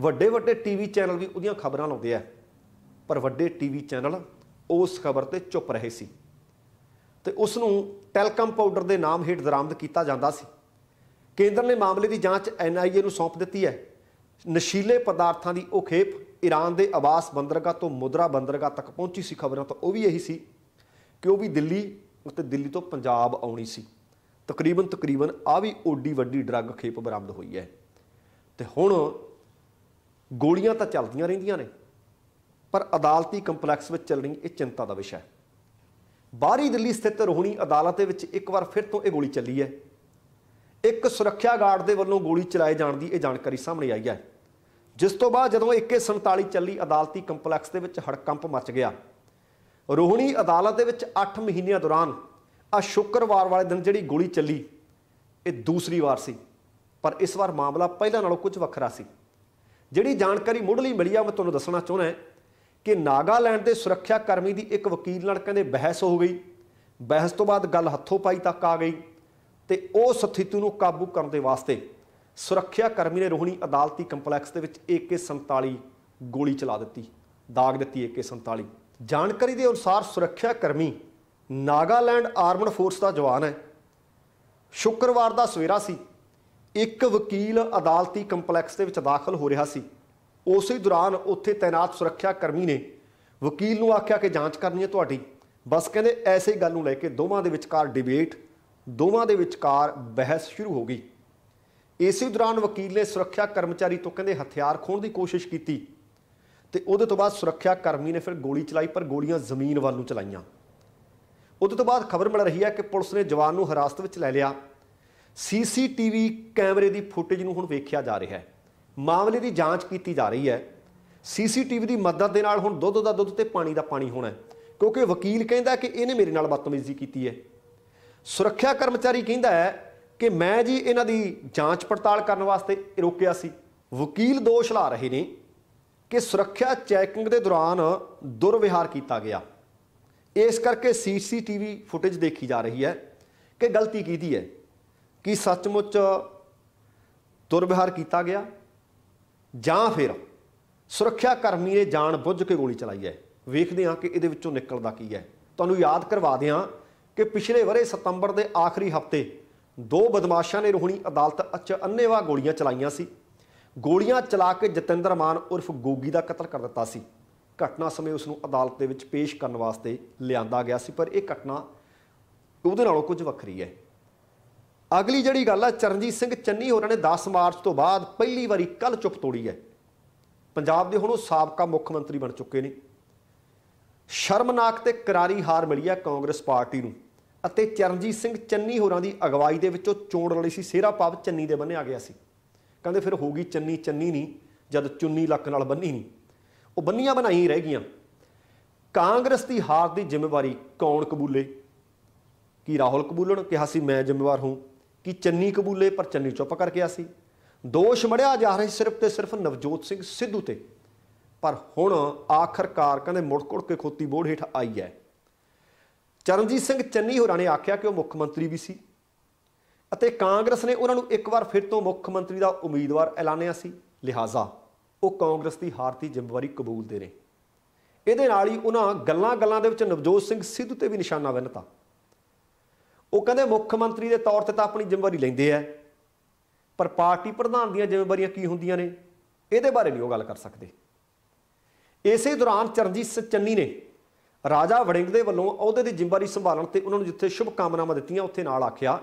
ਵੱਡੇ ਵੱਡੇ ਟੀਵੀ ਚੈਨਲ ਵੀ ਉਹਦੀਆਂ ਖਬਰਾਂ ਲਾਉਂਦੇ ਆ ਪਰ ਵੱਡੇ ਟੀਵੀ ਚੈਨਲ ਉਸ ਖਬਰ ਤੇ ਚੁੱਪ ਰਹੇ ਸੀ ਤੇ ਉਸ ਨੂੰ ਟੈਲਕਮ ਪਾਊਡਰ ਦੇ ਨਾਮ ਹੇਠ ਦਰਾਮਦ ਕੀਤਾ ਜਾਂਦਾ ਸੀ ਕੇਂਦਰ ਨੇ ਮਾਮਲੇ ਦੀ ਜਾਂਚ ਐਨਆਈਏ ਨੂੰ ਸੌਂਪ ਦਿੱਤੀ ਹੈ ਨਸ਼ੀਲੇ ਪਦਾਰਥਾਂ ਦੀ ਉਹ ਖੇਪ ਈਰਾਨ ਦੇ ਆਵਾਸ ਬੰਦਰਗਾਹ ਤੋਂ ਮੁਦਰਾ ਬੰਦਰਗਾਹ ਤੱਕ ਪਹੁੰਚੀ ਸੀ ਖਬਰਾਂ ਤਾਂ ਉਹ ਵੀ ਇਹੀ ਸੀ ਕਿ ਉਹ ਵੀ ਦਿੱਲੀ ਅਤੇ ਦਿੱਲੀ ਤੋਂ ਪੰਜਾਬ ਆਉਣੀ ਸੀ ਤਕਰੀਬਨ ਤਕਰੀਬਨ ਆ ਵੀ ਓਡੀ ਵੱਡੀ ਡਰੱਗ ਖੇਪ ਬਰਾਮਦ ਹੋਈ ਹੈ ਤੇ ਹੁਣ ਗੋਲੀਆਂ ਤਾਂ ਚੱਲਦੀਆਂ ਰਹਿੰਦੀਆਂ ਨੇ ਪਰ ਅਦਾਲਤੀ ਕੰਪਲੈਕਸ ਵਿੱਚ ਚੱਲ ਰਹੀ ਇਹ ਚਿੰਤਾ ਦਾ ਵਿਸ਼ਾ ਹੈ ਬਾਹਰੀ ਦਿੱਲੀ ਸਥਿਤ ਰੋਹਣੀ ਅਦਾਲਤ ਦੇ ਵਿੱਚ ਇੱਕ ਵਾਰ ਫਿਰ ਤੋਂ ਇਹ ਗੋਲੀ ਚੱਲੀ ਹੈ ਇੱਕ ਸੁਰੱਖਿਆ ਗਾਰਡ ਦੇ ਵੱਲੋਂ ਗੋਲੀ ਚਲਾਏ ਜਾਣ ਦੀ ਇਹ ਜਾਣਕਾਰੀ ਸਾਹਮਣੇ ਆਈ ਹੈ ਜਿਸ ਤੋਂ ਬਾਅਦ ਜਦੋਂ 147 ਚੱਲੀ ਅਦਾਲਤੀ ਕੰਪਲੈਕਸ ਦੇ ਵਿੱਚ ਹੜਕੰਪ ਮਚ ਗਿਆ ਰੋਹਣੀ ਅਦਾਲਤ ਦੇ ਵਿੱਚ 8 ਮਹੀਨਿਆਂ ਦੌਰਾਨ ਆ ਸ਼ੁੱਕਰਵਾਰ ਵਾਲੇ ਦਿਨ ਜਿਹੜੀ ਗੋਲੀ ਚੱਲੀ ਇਹ ਦੂਸਰੀ ਵਾਰ ਸੀ ਪਰ ਇਸ ਵਾਰ ਮਾਮਲਾ ਪਹਿਲਾਂ ਨਾਲੋਂ ਕੁਝ ਵੱਖਰਾ ਸੀ ਜਿਹੜੀ ਜਾਣਕਾਰੀ ਮੁੱਢਲੀ ਮਿਲੀ ਆ ਮੈਂ ਤੁਹਾਨੂੰ ਦੱਸਣਾ ਚਾਹੁੰਦਾ ਕਿ ਨਾਗਾਲੈਂਡ ਦੇ ਸੁਰੱਖਿਆ ਕਰਮੀ ਦੀ ਇੱਕ ਵਕੀਲ ਨਾਲ ਕਹਿੰਦੇ ਬਹਿਸ ਹੋ ਗਈ ਬਹਿਸ ਤੋਂ ਬਾਅਦ ਗੱਲ ਹੱਥੋਂ ਪਾਈ ਤੱਕ ਆ ਗਈ ਤੇ ਉਹ ਸਥਿਤੀ ਨੂੰ ਕਾਬੂ ਕਰਨ ਦੇ ਵਾਸਤੇ ਸੁਰੱਖਿਆ ਕਰਮੀ ਨੇ ਰੋਹਣੀ ਅਦਾਲਤੀ ਕੰਪਲੈਕਸ ਦੇ ਵਿੱਚ AK47 ਗੋਲੀ ਚਲਾ ਦਿੱਤੀ ਦਾਗ ਦਿੱਤੀ AK47 ਜਾਣਕਾਰੀ ਦੇ ਅਨੁਸਾਰ ਸੁਰੱਖਿਆ ਕਰਮੀ ਨਾਗਾਲੈਂਡ ਆਰਮਡ ਫੋਰਸ ਦਾ ਜਵਾਨ ਹੈ ਸ਼ੁੱਕਰਵਾਰ ਦਾ ਸਵੇਰਾ ਸੀ ਇੱਕ ਵਕੀਲ ਅਦਾਲਤੀ ਕੰਪਲੈਕਸ ਦੇ ਵਿੱਚ ਦਾਖਲ ਹੋ ਰਿਹਾ ਸੀ ਉਸੇ ਦੌਰਾਨ ਉੱਥੇ ਤਾਇਨਾਤ ਸੁਰੱਖਿਆ ਕਰਮੀ ਨੇ ਵਕੀਲ ਨੂੰ ਆਖਿਆ ਕਿ ਜਾਂਚ ਕਰਨੀ ਹੈ ਤੁਹਾਡੀ ਬਸ ਕਹਿੰਦੇ ਐਸੇ ਗੱਲ ਨੂੰ ਲੈ ਕੇ ਦੋਵਾਂ ਦੇ ਵਿਚਕਾਰ ਡਿਬੇਟ ਦੋਵਾਂ ਦੇ ਵਿਚਕਾਰ ਬਹਿਸ ਸ਼ੁਰੂ ਹੋ ਗਈ ਇਸੇ ਦੌਰਾਨ ਵਕੀਲ ਨੇ ਸੁਰੱਖਿਆ ਕਰਮਚਾਰੀ ਤੋਂ ਕਹਿੰਦੇ ਹਥਿਆਰ ਖੋਣ ਦੀ ਕੋਸ਼ਿਸ਼ ਕੀਤੀ ਤੇ ਉਹਦੇ ਤੋਂ ਬਾਅਦ ਸੁਰੱਖਿਆ ਕਰਮੀ ਨੇ ਫਿਰ ਗੋਲੀ ਚਲਾਈ ਪਰ ਗੋਲੀਆਂ ਜ਼ਮੀਨ ਵੱਲ ਨੂੰ ਚਲਾਈਆਂ ਉਹਦੇ ਤੋਂ ਬਾਅਦ ਖਬਰ ਮਿਲ ਰਹੀ ਹੈ ਕਿ ਪੁਲਿਸ ਨੇ ਜਵਾਨ ਨੂੰ ਹਰਾਸਤ ਵਿੱਚ ਲੈ ਲਿਆ ਸੀਸੀਟੀਵੀ ਕੈਮਰੇ ਦੀ ਫੁਟੇਜ ਨੂੰ ਹੁਣ ਵੇਖਿਆ ਜਾ ਰਿਹਾ ਹੈ ਮਾਮਲੇ ਦੀ ਜਾਂਚ ਕੀਤੀ ਜਾ ਰਹੀ ਹੈ ਸੀਸੀਟੀਵੀ ਦੀ ਮਦਦ ਦੇ ਨਾਲ ਹੁਣ ਦੁੱਧ ਦਾ ਦੁੱਧ ਤੇ ਪਾਣੀ ਦਾ ਪਾਣੀ ਹੋਣਾ ਕਿਉਂਕਿ ਵਕੀਲ ਕਹਿੰਦਾ ਕਿ ਇਹਨੇ ਮੇਰੇ ਨਾਲ ਬਦਤਮੀਜ਼ੀ ਕੀਤੀ ਹੈ ਸੁਰੱਖਿਆ ਕਰਮਚਾਰੀ ਕਹਿੰਦਾ ਹੈ ਕਿ ਮੈਂ ਜੀ ਇਹਨਾਂ ਦੀ ਜਾਂਚ ਪੜਤਾਲ ਕਰਨ ਵਾਸਤੇ ਰੋਕਿਆ ਸੀ ਵਕੀਲ ਦੋਸ਼ ਲਾ ਰਹੇ ਨੇ ਕਿ ਸੁਰੱਖਿਆ ਚੈਕਿੰਗ ਦੇ ਦੌਰਾਨ ਦੁਰਵਿਹਾਰ ਕੀਤਾ ਗਿਆ ਇਸ ਕਰਕੇ ਸੀਸੀਟੀਵੀ ਫੁਟੇਜ ਦੇਖੀ ਜਾ ਰਹੀ ਹੈ ਕਿ ਗਲਤੀ ਕੀਤੀ ਹੈ ਕਿ ਸੱਚਮੁੱਚ ਦੁਰਵਿਹਾਰ ਕੀਤਾ ਗਿਆ ਜਾਂ ਫਿਰ ਸੁਰੱਖਿਆ ਕਰਮੀ ਨੇ ਜਾਣ ਬੁੱਝ ਕੇ ਗੋਲੀ ਚਲਾਈ ਹੈ ਵੇਖਦੇ ਹਾਂ ਕਿ ਇਹਦੇ ਵਿੱਚੋਂ ਨਿਕਲਦਾ ਕੀ ਹੈ ਤੁਹਾਨੂੰ ਯਾਦ ਕਰਵਾ ਦਿਆਂ ਕਿ ਪਿਛਲੇ ਵਰੇ ਸਤੰਬਰ ਦੇ ਆਖਰੀ ਹਫਤੇ ਦੋ ਬਦਮਾਸ਼ਾਂ ਨੇ ਰੋਹਣੀ ਅਦਾਲਤ ਅੱਚ ਅੰਨੇਵਾ ਗੋਲੀਆਂ ਚਲਾਈਆਂ ਸੀ ਗੋਲੀਆਂ ਚਲਾ ਕੇ ਜਤਿੰਦਰ ਮਾਨ ਉਰਫ ਗੋਗੀ ਦਾ ਕਤਲ ਕਰ ਦਿੱਤਾ ਸੀ ਘਟਨਾ ਸਮੇਂ ਉਸ ਨੂੰ ਅਦਾਲਤ ਦੇ ਵਿੱਚ ਪੇਸ਼ ਕਰਨ ਵਾਸਤੇ ਲਿਆਂਦਾ ਗਿਆ ਸੀ ਪਰ ਇਹ ਘਟਨਾ ਉਹਦੇ ਨਾਲੋਂ ਕੁਝ ਵੱਖਰੀ ਹੈ ਅਗਲੀ ਜਿਹੜੀ ਗੱਲ ਹੈ ਚਰਨਜੀਤ ਸਿੰਘ ਚੰਨੀ ਹੋਰਾਂ ਨੇ 10 ਮਾਰਚ ਤੋਂ ਬਾਅਦ ਪਹਿਲੀ ਵਾਰੀ ਕੱਲ ਚੁੱਪ ਤੋੜੀ ਹੈ ਪੰਜਾਬ ਦੇ ਹੁਣ ਉਹ ਸਾਬਕਾ ਮੁੱਖ ਮੰਤਰੀ ਬਣ ਚੁੱਕੇ ਨੇ ਸ਼ਰਮਨਾਕ ਤੇ ਕਰਾਰੀ ਹਾਰ ਮਿਲੀ ਹੈ ਕਾਂਗਰਸ ਪਾਰਟੀ ਨੂੰ ਅਤੇ ਚਰਨਜੀਤ ਸਿੰਘ ਚੰਨੀ ਹੋਰਾਂ ਦੀ ਅਗਵਾਈ ਦੇ ਵਿੱਚੋਂ ਚੋਣ ਲੜੀ ਸੀ ਸੇਰਾ ਪਾਪ ਚੰਨੀ ਦੇ ਆ ਗਿਆ ਸੀ ਕਹਿੰਦੇ ਫਿਰ ਹੋ ਗਈ ਚੰਨੀ ਚੰਨੀ ਨਹੀਂ ਜਦ ਚੁੰਨੀ ਲੱਕ ਨਾਲ ਬੰਨੀ ਨਹੀਂ ਉਹ ਬੰਨੀਆਂ ਬਣਾਈ ਰਹਿ ਗਈਆਂ ਕਾਂਗਰਸ ਦੀ ਹਾਰ ਦੀ ਜ਼ਿੰਮੇਵਾਰੀ ਕੌਣ ਕਬੂਲੇ ਕੀ ਰਾਹੁਲ ਕਬੂਲਣ ਕਿਹਾ ਸੀ ਮੈਂ ਜ਼ਿੰਮੇਵਾਰ ਹਾਂ ਕਿ ਚੰਨੀ ਕਬੂਲੇ ਪਰ ਚੰਨੀ ਚੁੱਪ ਕਰ ਗਿਆ ਸੀ ਦੋਸ਼ ਮੜਿਆ ਜਾ ਰਿਹਾ ਸਿਰਫ ਤੇ ਸਿਰਫ ਨਵਜੋਤ ਸਿੰਘ ਸਿੱਧੂ ਤੇ ਪਰ ਹੁਣ ਆਖਰਕਾਰ ਕਹਿੰਦੇ ਮੁੜ ਕੁੜ ਕੇ ਖੋਤੀ ਬੋੜ ਹੇਠ ਆਈ ਹੈ ਚਰਨਜੀਤ ਸਿੰਘ ਚੰਨੀ ਹੋਰਾਂ ਨੇ ਆਖਿਆ ਕਿ ਉਹ ਮੁੱਖ ਮੰਤਰੀ ਵੀ ਸੀ ਅਤੇ ਕਾਂਗਰਸ ਨੇ ਉਹਨਾਂ ਨੂੰ ਇੱਕ ਵਾਰ ਫਿਰ ਤੋਂ ਮੁੱਖ ਮੰਤਰੀ ਦਾ ਉਮੀਦਵਾਰ ਐਲਾਨਿਆ ਸੀ ਲਿਹਾਜ਼ਾ ਉਹ ਕਾਂਗਰਸ ਦੀ ਹਾਰ ਦੀ ਜ਼ਿੰਮੇਵਾਰੀ ਕਬੂਲਦੇ ਨੇ ਇਹਦੇ ਨਾਲ ਹੀ ਉਹਨਾਂ ਗੱਲਾਂ-ਗੱਲਾਂ ਦੇ ਵਿੱਚ ਨਵਜੋਤ ਸਿੰਘ ਸਿੱਧੂ ਤੇ ਵੀ ਨਿਸ਼ਾਨਾ ਵਿੰਨਤਾ ਉਹ ਕਹਿੰਦੇ ਮੁੱਖ ਮੰਤਰੀ ਦੇ ਤੌਰ ਤੇ ਤਾਂ ਆਪਣੀ ਜ਼ਿੰਮੇਵਾਰੀ ਲੈਂਦੇ ਆ ਪਰ ਪਾਰਟੀ ਪ੍ਰਧਾਨ ਦੀਆਂ ਜ਼ਿੰਮੇਵਾਰੀਆਂ ਕੀ ਹੁੰਦੀਆਂ ਨੇ ਇਹਦੇ ਬਾਰੇ ਨਹੀਂ ਉਹ ਗੱਲ ਕਰ ਸਕਦੇ ਇਸੇ ਦੌਰਾਨ ਚਰਨਜੀਤ ਚੰਨੀ ਨੇ ਰਾਜਾ ਵੜਿੰਗ ਦੇ ਵੱਲੋਂ ਅਹੁਦੇ ਦੀ ਜ਼ਿੰਮੇਵਾਰੀ ਸੰਭਾਲਣ ਤੇ ਉਹਨਾਂ ਨੂੰ ਜਿੱਥੇ ਸ਼ੁਭ ਕਾਮਨਾਵਾਂ ਦਿੱਤੀਆਂ ਉੱਥੇ ਨਾਲ ਆਖਿਆ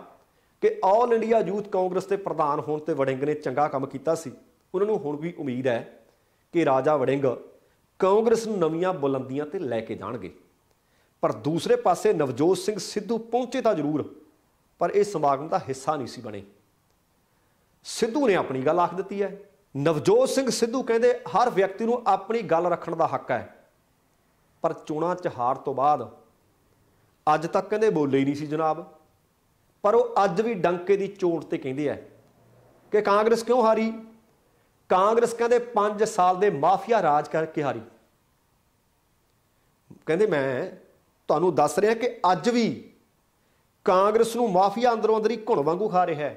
ਕਿ ਆਲ ਇੰਡੀਆ ਯੂਥ ਕਾਂਗਰਸ ਦੇ ਪ੍ਰਧਾਨ ਹੋਣ ਤੇ ਵੜਿੰਗ ਨੇ ਚੰਗਾ ਕੰਮ ਕੀਤਾ ਸੀ ਉਹਨਾਂ ਨੂੰ ਹੁਣ ਵੀ ਉਮੀਦ ਹੈ ਕਿ ਰਾਜਾ ਵੜਿੰਗ ਕਾਂਗਰਸ ਨੂੰ ਨਵੀਆਂ ਬੁਲੰਦੀਆਂ ਤੇ ਲੈ ਕੇ ਜਾਣਗੇ ਪਰ ਦੂਸਰੇ ਪਾਸੇ ਨਵਜੋਤ ਸਿੰਘ ਸਿੱਧੂ ਪਹੁੰਚੇ ਤਾਂ ਜ਼ਰੂਰ ਪਰ ਇਹ ਸਮਾਗਮ ਦਾ ਹਿੱਸਾ ਨਹੀਂ ਸੀ ਬਣੇ ਸਿੱਧੂ ਨੇ ਆਪਣੀ ਗੱਲ ਆਖ ਦਿੱਤੀ ਹੈ ਨਵਜੋਤ ਸਿੰਘ ਸਿੱਧੂ ਕਹਿੰਦੇ ਹਰ ਵਿਅਕਤੀ ਨੂੰ ਆਪਣੀ ਗੱਲ ਰੱਖਣ ਦਾ ਹੱਕ ਹੈ ਪਰ ਚੋਣਾਂ 'ਚ ਹਾਰ ਤੋਂ ਬਾਅਦ ਅੱਜ ਤੱਕ ਕਹਿੰਦੇ ਬੋਲੇ ਹੀ ਨਹੀਂ ਸੀ ਜਨਾਬ ਪਰ ਉਹ ਅੱਜ ਵੀ ਡੰਕੇ ਦੀ ਚੋਟ ਤੇ ਕਹਿੰਦੇ ਆ ਕਿ ਕਾਂਗਰਸ ਕਿਉਂ ਹਾਰੀ ਕਾਂਗਰਸ ਕਹਿੰਦੇ 5 ਸਾਲ ਦੇ ਮਾਫੀਆ ਰਾਜ ਕਰਕੇ ਹਾਰੀ ਕਹਿੰਦੇ ਮੈਂ ਤੁਹਾਨੂੰ ਦੱਸ ਰਿਹਾ ਕਿ ਅੱਜ ਵੀ ਕਾਂਗਰਸ ਨੂੰ ਮਾਫੀਆ ਅੰਦਰੋਂ ਅੰਦਰ ਹੀ ਘੁਣ ਵਾਂਗੂ ਖਾ ਰਿਹਾ ਹੈ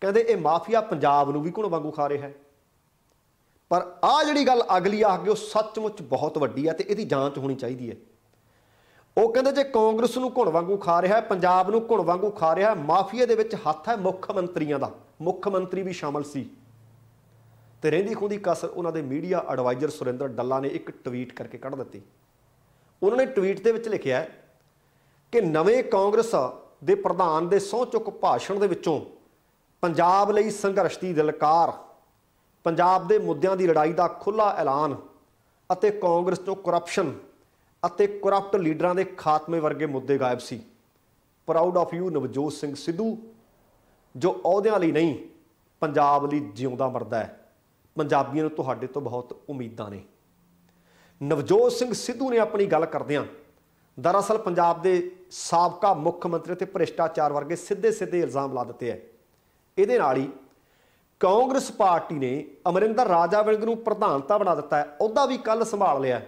ਕਹਿੰਦੇ ਇਹ ਮਾਫੀਆ ਪੰਜਾਬ ਨੂੰ ਵੀ ਘੁਣ ਵਾਂਗੂ ਖਾ ਰਿਹਾ ਹੈ ਪਰ ਆ ਜਿਹੜੀ ਗੱਲ ਅਗਲੀ ਆ ਕੇ ਉਹ ਸੱਚਮੁੱਚ ਬਹੁਤ ਵੱਡੀ ਆ ਤੇ ਇਹਦੀ ਜਾਂਚ ਹੋਣੀ ਚਾਹੀਦੀ ਹੈ ਉਹ ਕਹਿੰਦੇ ਜੇ ਕਾਂਗਰਸ ਨੂੰ ਘੁਣ ਵਾਂਗੂ ਖਾ ਰਿਹਾ ਹੈ ਪੰਜਾਬ ਨੂੰ ਘੁਣ ਵਾਂਗੂ ਖਾ ਰਿਹਾ ਹੈ ਮਾਫੀਆ ਦੇ ਵਿੱਚ ਹੱਥ ਹੈ ਮੁੱਖ ਮੰਤਰੀਆਂ ਦਾ ਮੁੱਖ ਮੰਤਰੀ ਵੀ ਸ਼ਾਮਲ ਸੀ ਤੇ ਰਹਿੰਦੀ ਖੁੰਦੀ ਕਸਰ ਉਹਨਾਂ ਦੇ ਮੀਡੀਆ ਐਡਵਾਈਜ਼ਰ ਸੁਰਿੰਦਰ ਡੱਲਾ ਨੇ ਇੱਕ ਟਵੀਟ ਕਰਕੇ ਕੱਢ ਦਿੱਤੀ ਉਹਨਾਂ ਨੇ ਟਵੀਟ ਦੇ ਵਿੱਚ ਲਿਖਿਆ ਕਿ ਨਵੇਂ ਕਾਂਗਰਸ ਦੇ ਪ੍ਰਧਾਨ ਦੇ ਸਹੁੰ ਚੁੱਕ ਭਾਸ਼ਣ ਦੇ ਵਿੱਚੋਂ ਪੰਜਾਬ ਲਈ ਸੰਘਰਸ਼ ਦੀ ਦਿਲਕਾਰ ਪੰਜਾਬ ਦੇ ਮੁੱਦਿਆਂ ਦੀ ਲੜਾਈ ਦਾ ਖੁੱਲਾ ਐਲਾਨ ਅਤੇ ਕਾਂਗਰਸ ਤੋਂ ਕਰਪਸ਼ਨ ਅਤੇ ਕਰਪਟ ਲੀਡਰਾਂ ਦੇ ਖਾਤਮੇ ਵਰਗੇ ਮੁੱਦੇ ਗਾਇਬ ਸੀ proud of you Navjot Singh Sidhu ਜੋ ਅਹੁਦਿਆਂ ਲਈ ਨਹੀਂ ਪੰਜਾਬ ਲਈ ਜਿਉਂਦਾ ਮਰਦਾ ਹੈ ਪੰਜਾਬੀਆਂ ਨੂੰ ਤੁਹਾਡੇ ਤੋਂ ਬਹੁਤ ਉਮੀਦਾਂ ਨੇ ਨਵਜੋਤ ਸਿੰਘ ਸਿੱਧੂ ਨੇ ਆਪਣੀ ਗੱਲ ਕਰਦਿਆਂ ਦਰਅਸਲ ਪੰਜਾਬ ਦੇ ਸਾਬਕਾ ਮੁੱਖ ਮੰਤਰੀ ਤੇ ਭ੍ਰਿਸ਼ਟਾਚਾਰ ਵਰਗੇ ਸਿੱਧੇ ਸਿੱਧੇ ਇਲਜ਼ਾਮ ਲਾ ਦਿੱਤੇ ਐ ਇਹਦੇ ਨਾਲ ਹੀ ਕਾਂਗਰਸ ਪਾਰਟੀ ਨੇ ਅਮਰਿੰਦਰ ਰਾਜਾ ਵਿਲਗ ਨੂੰ ਪ੍ਰਧਾਨਤਾ ਬਣਾ ਦਿੱਤਾ ਹੈ ਉਹਦਾ ਵੀ ਕੱਲ ਸੰਭਾਲ ਲਿਆ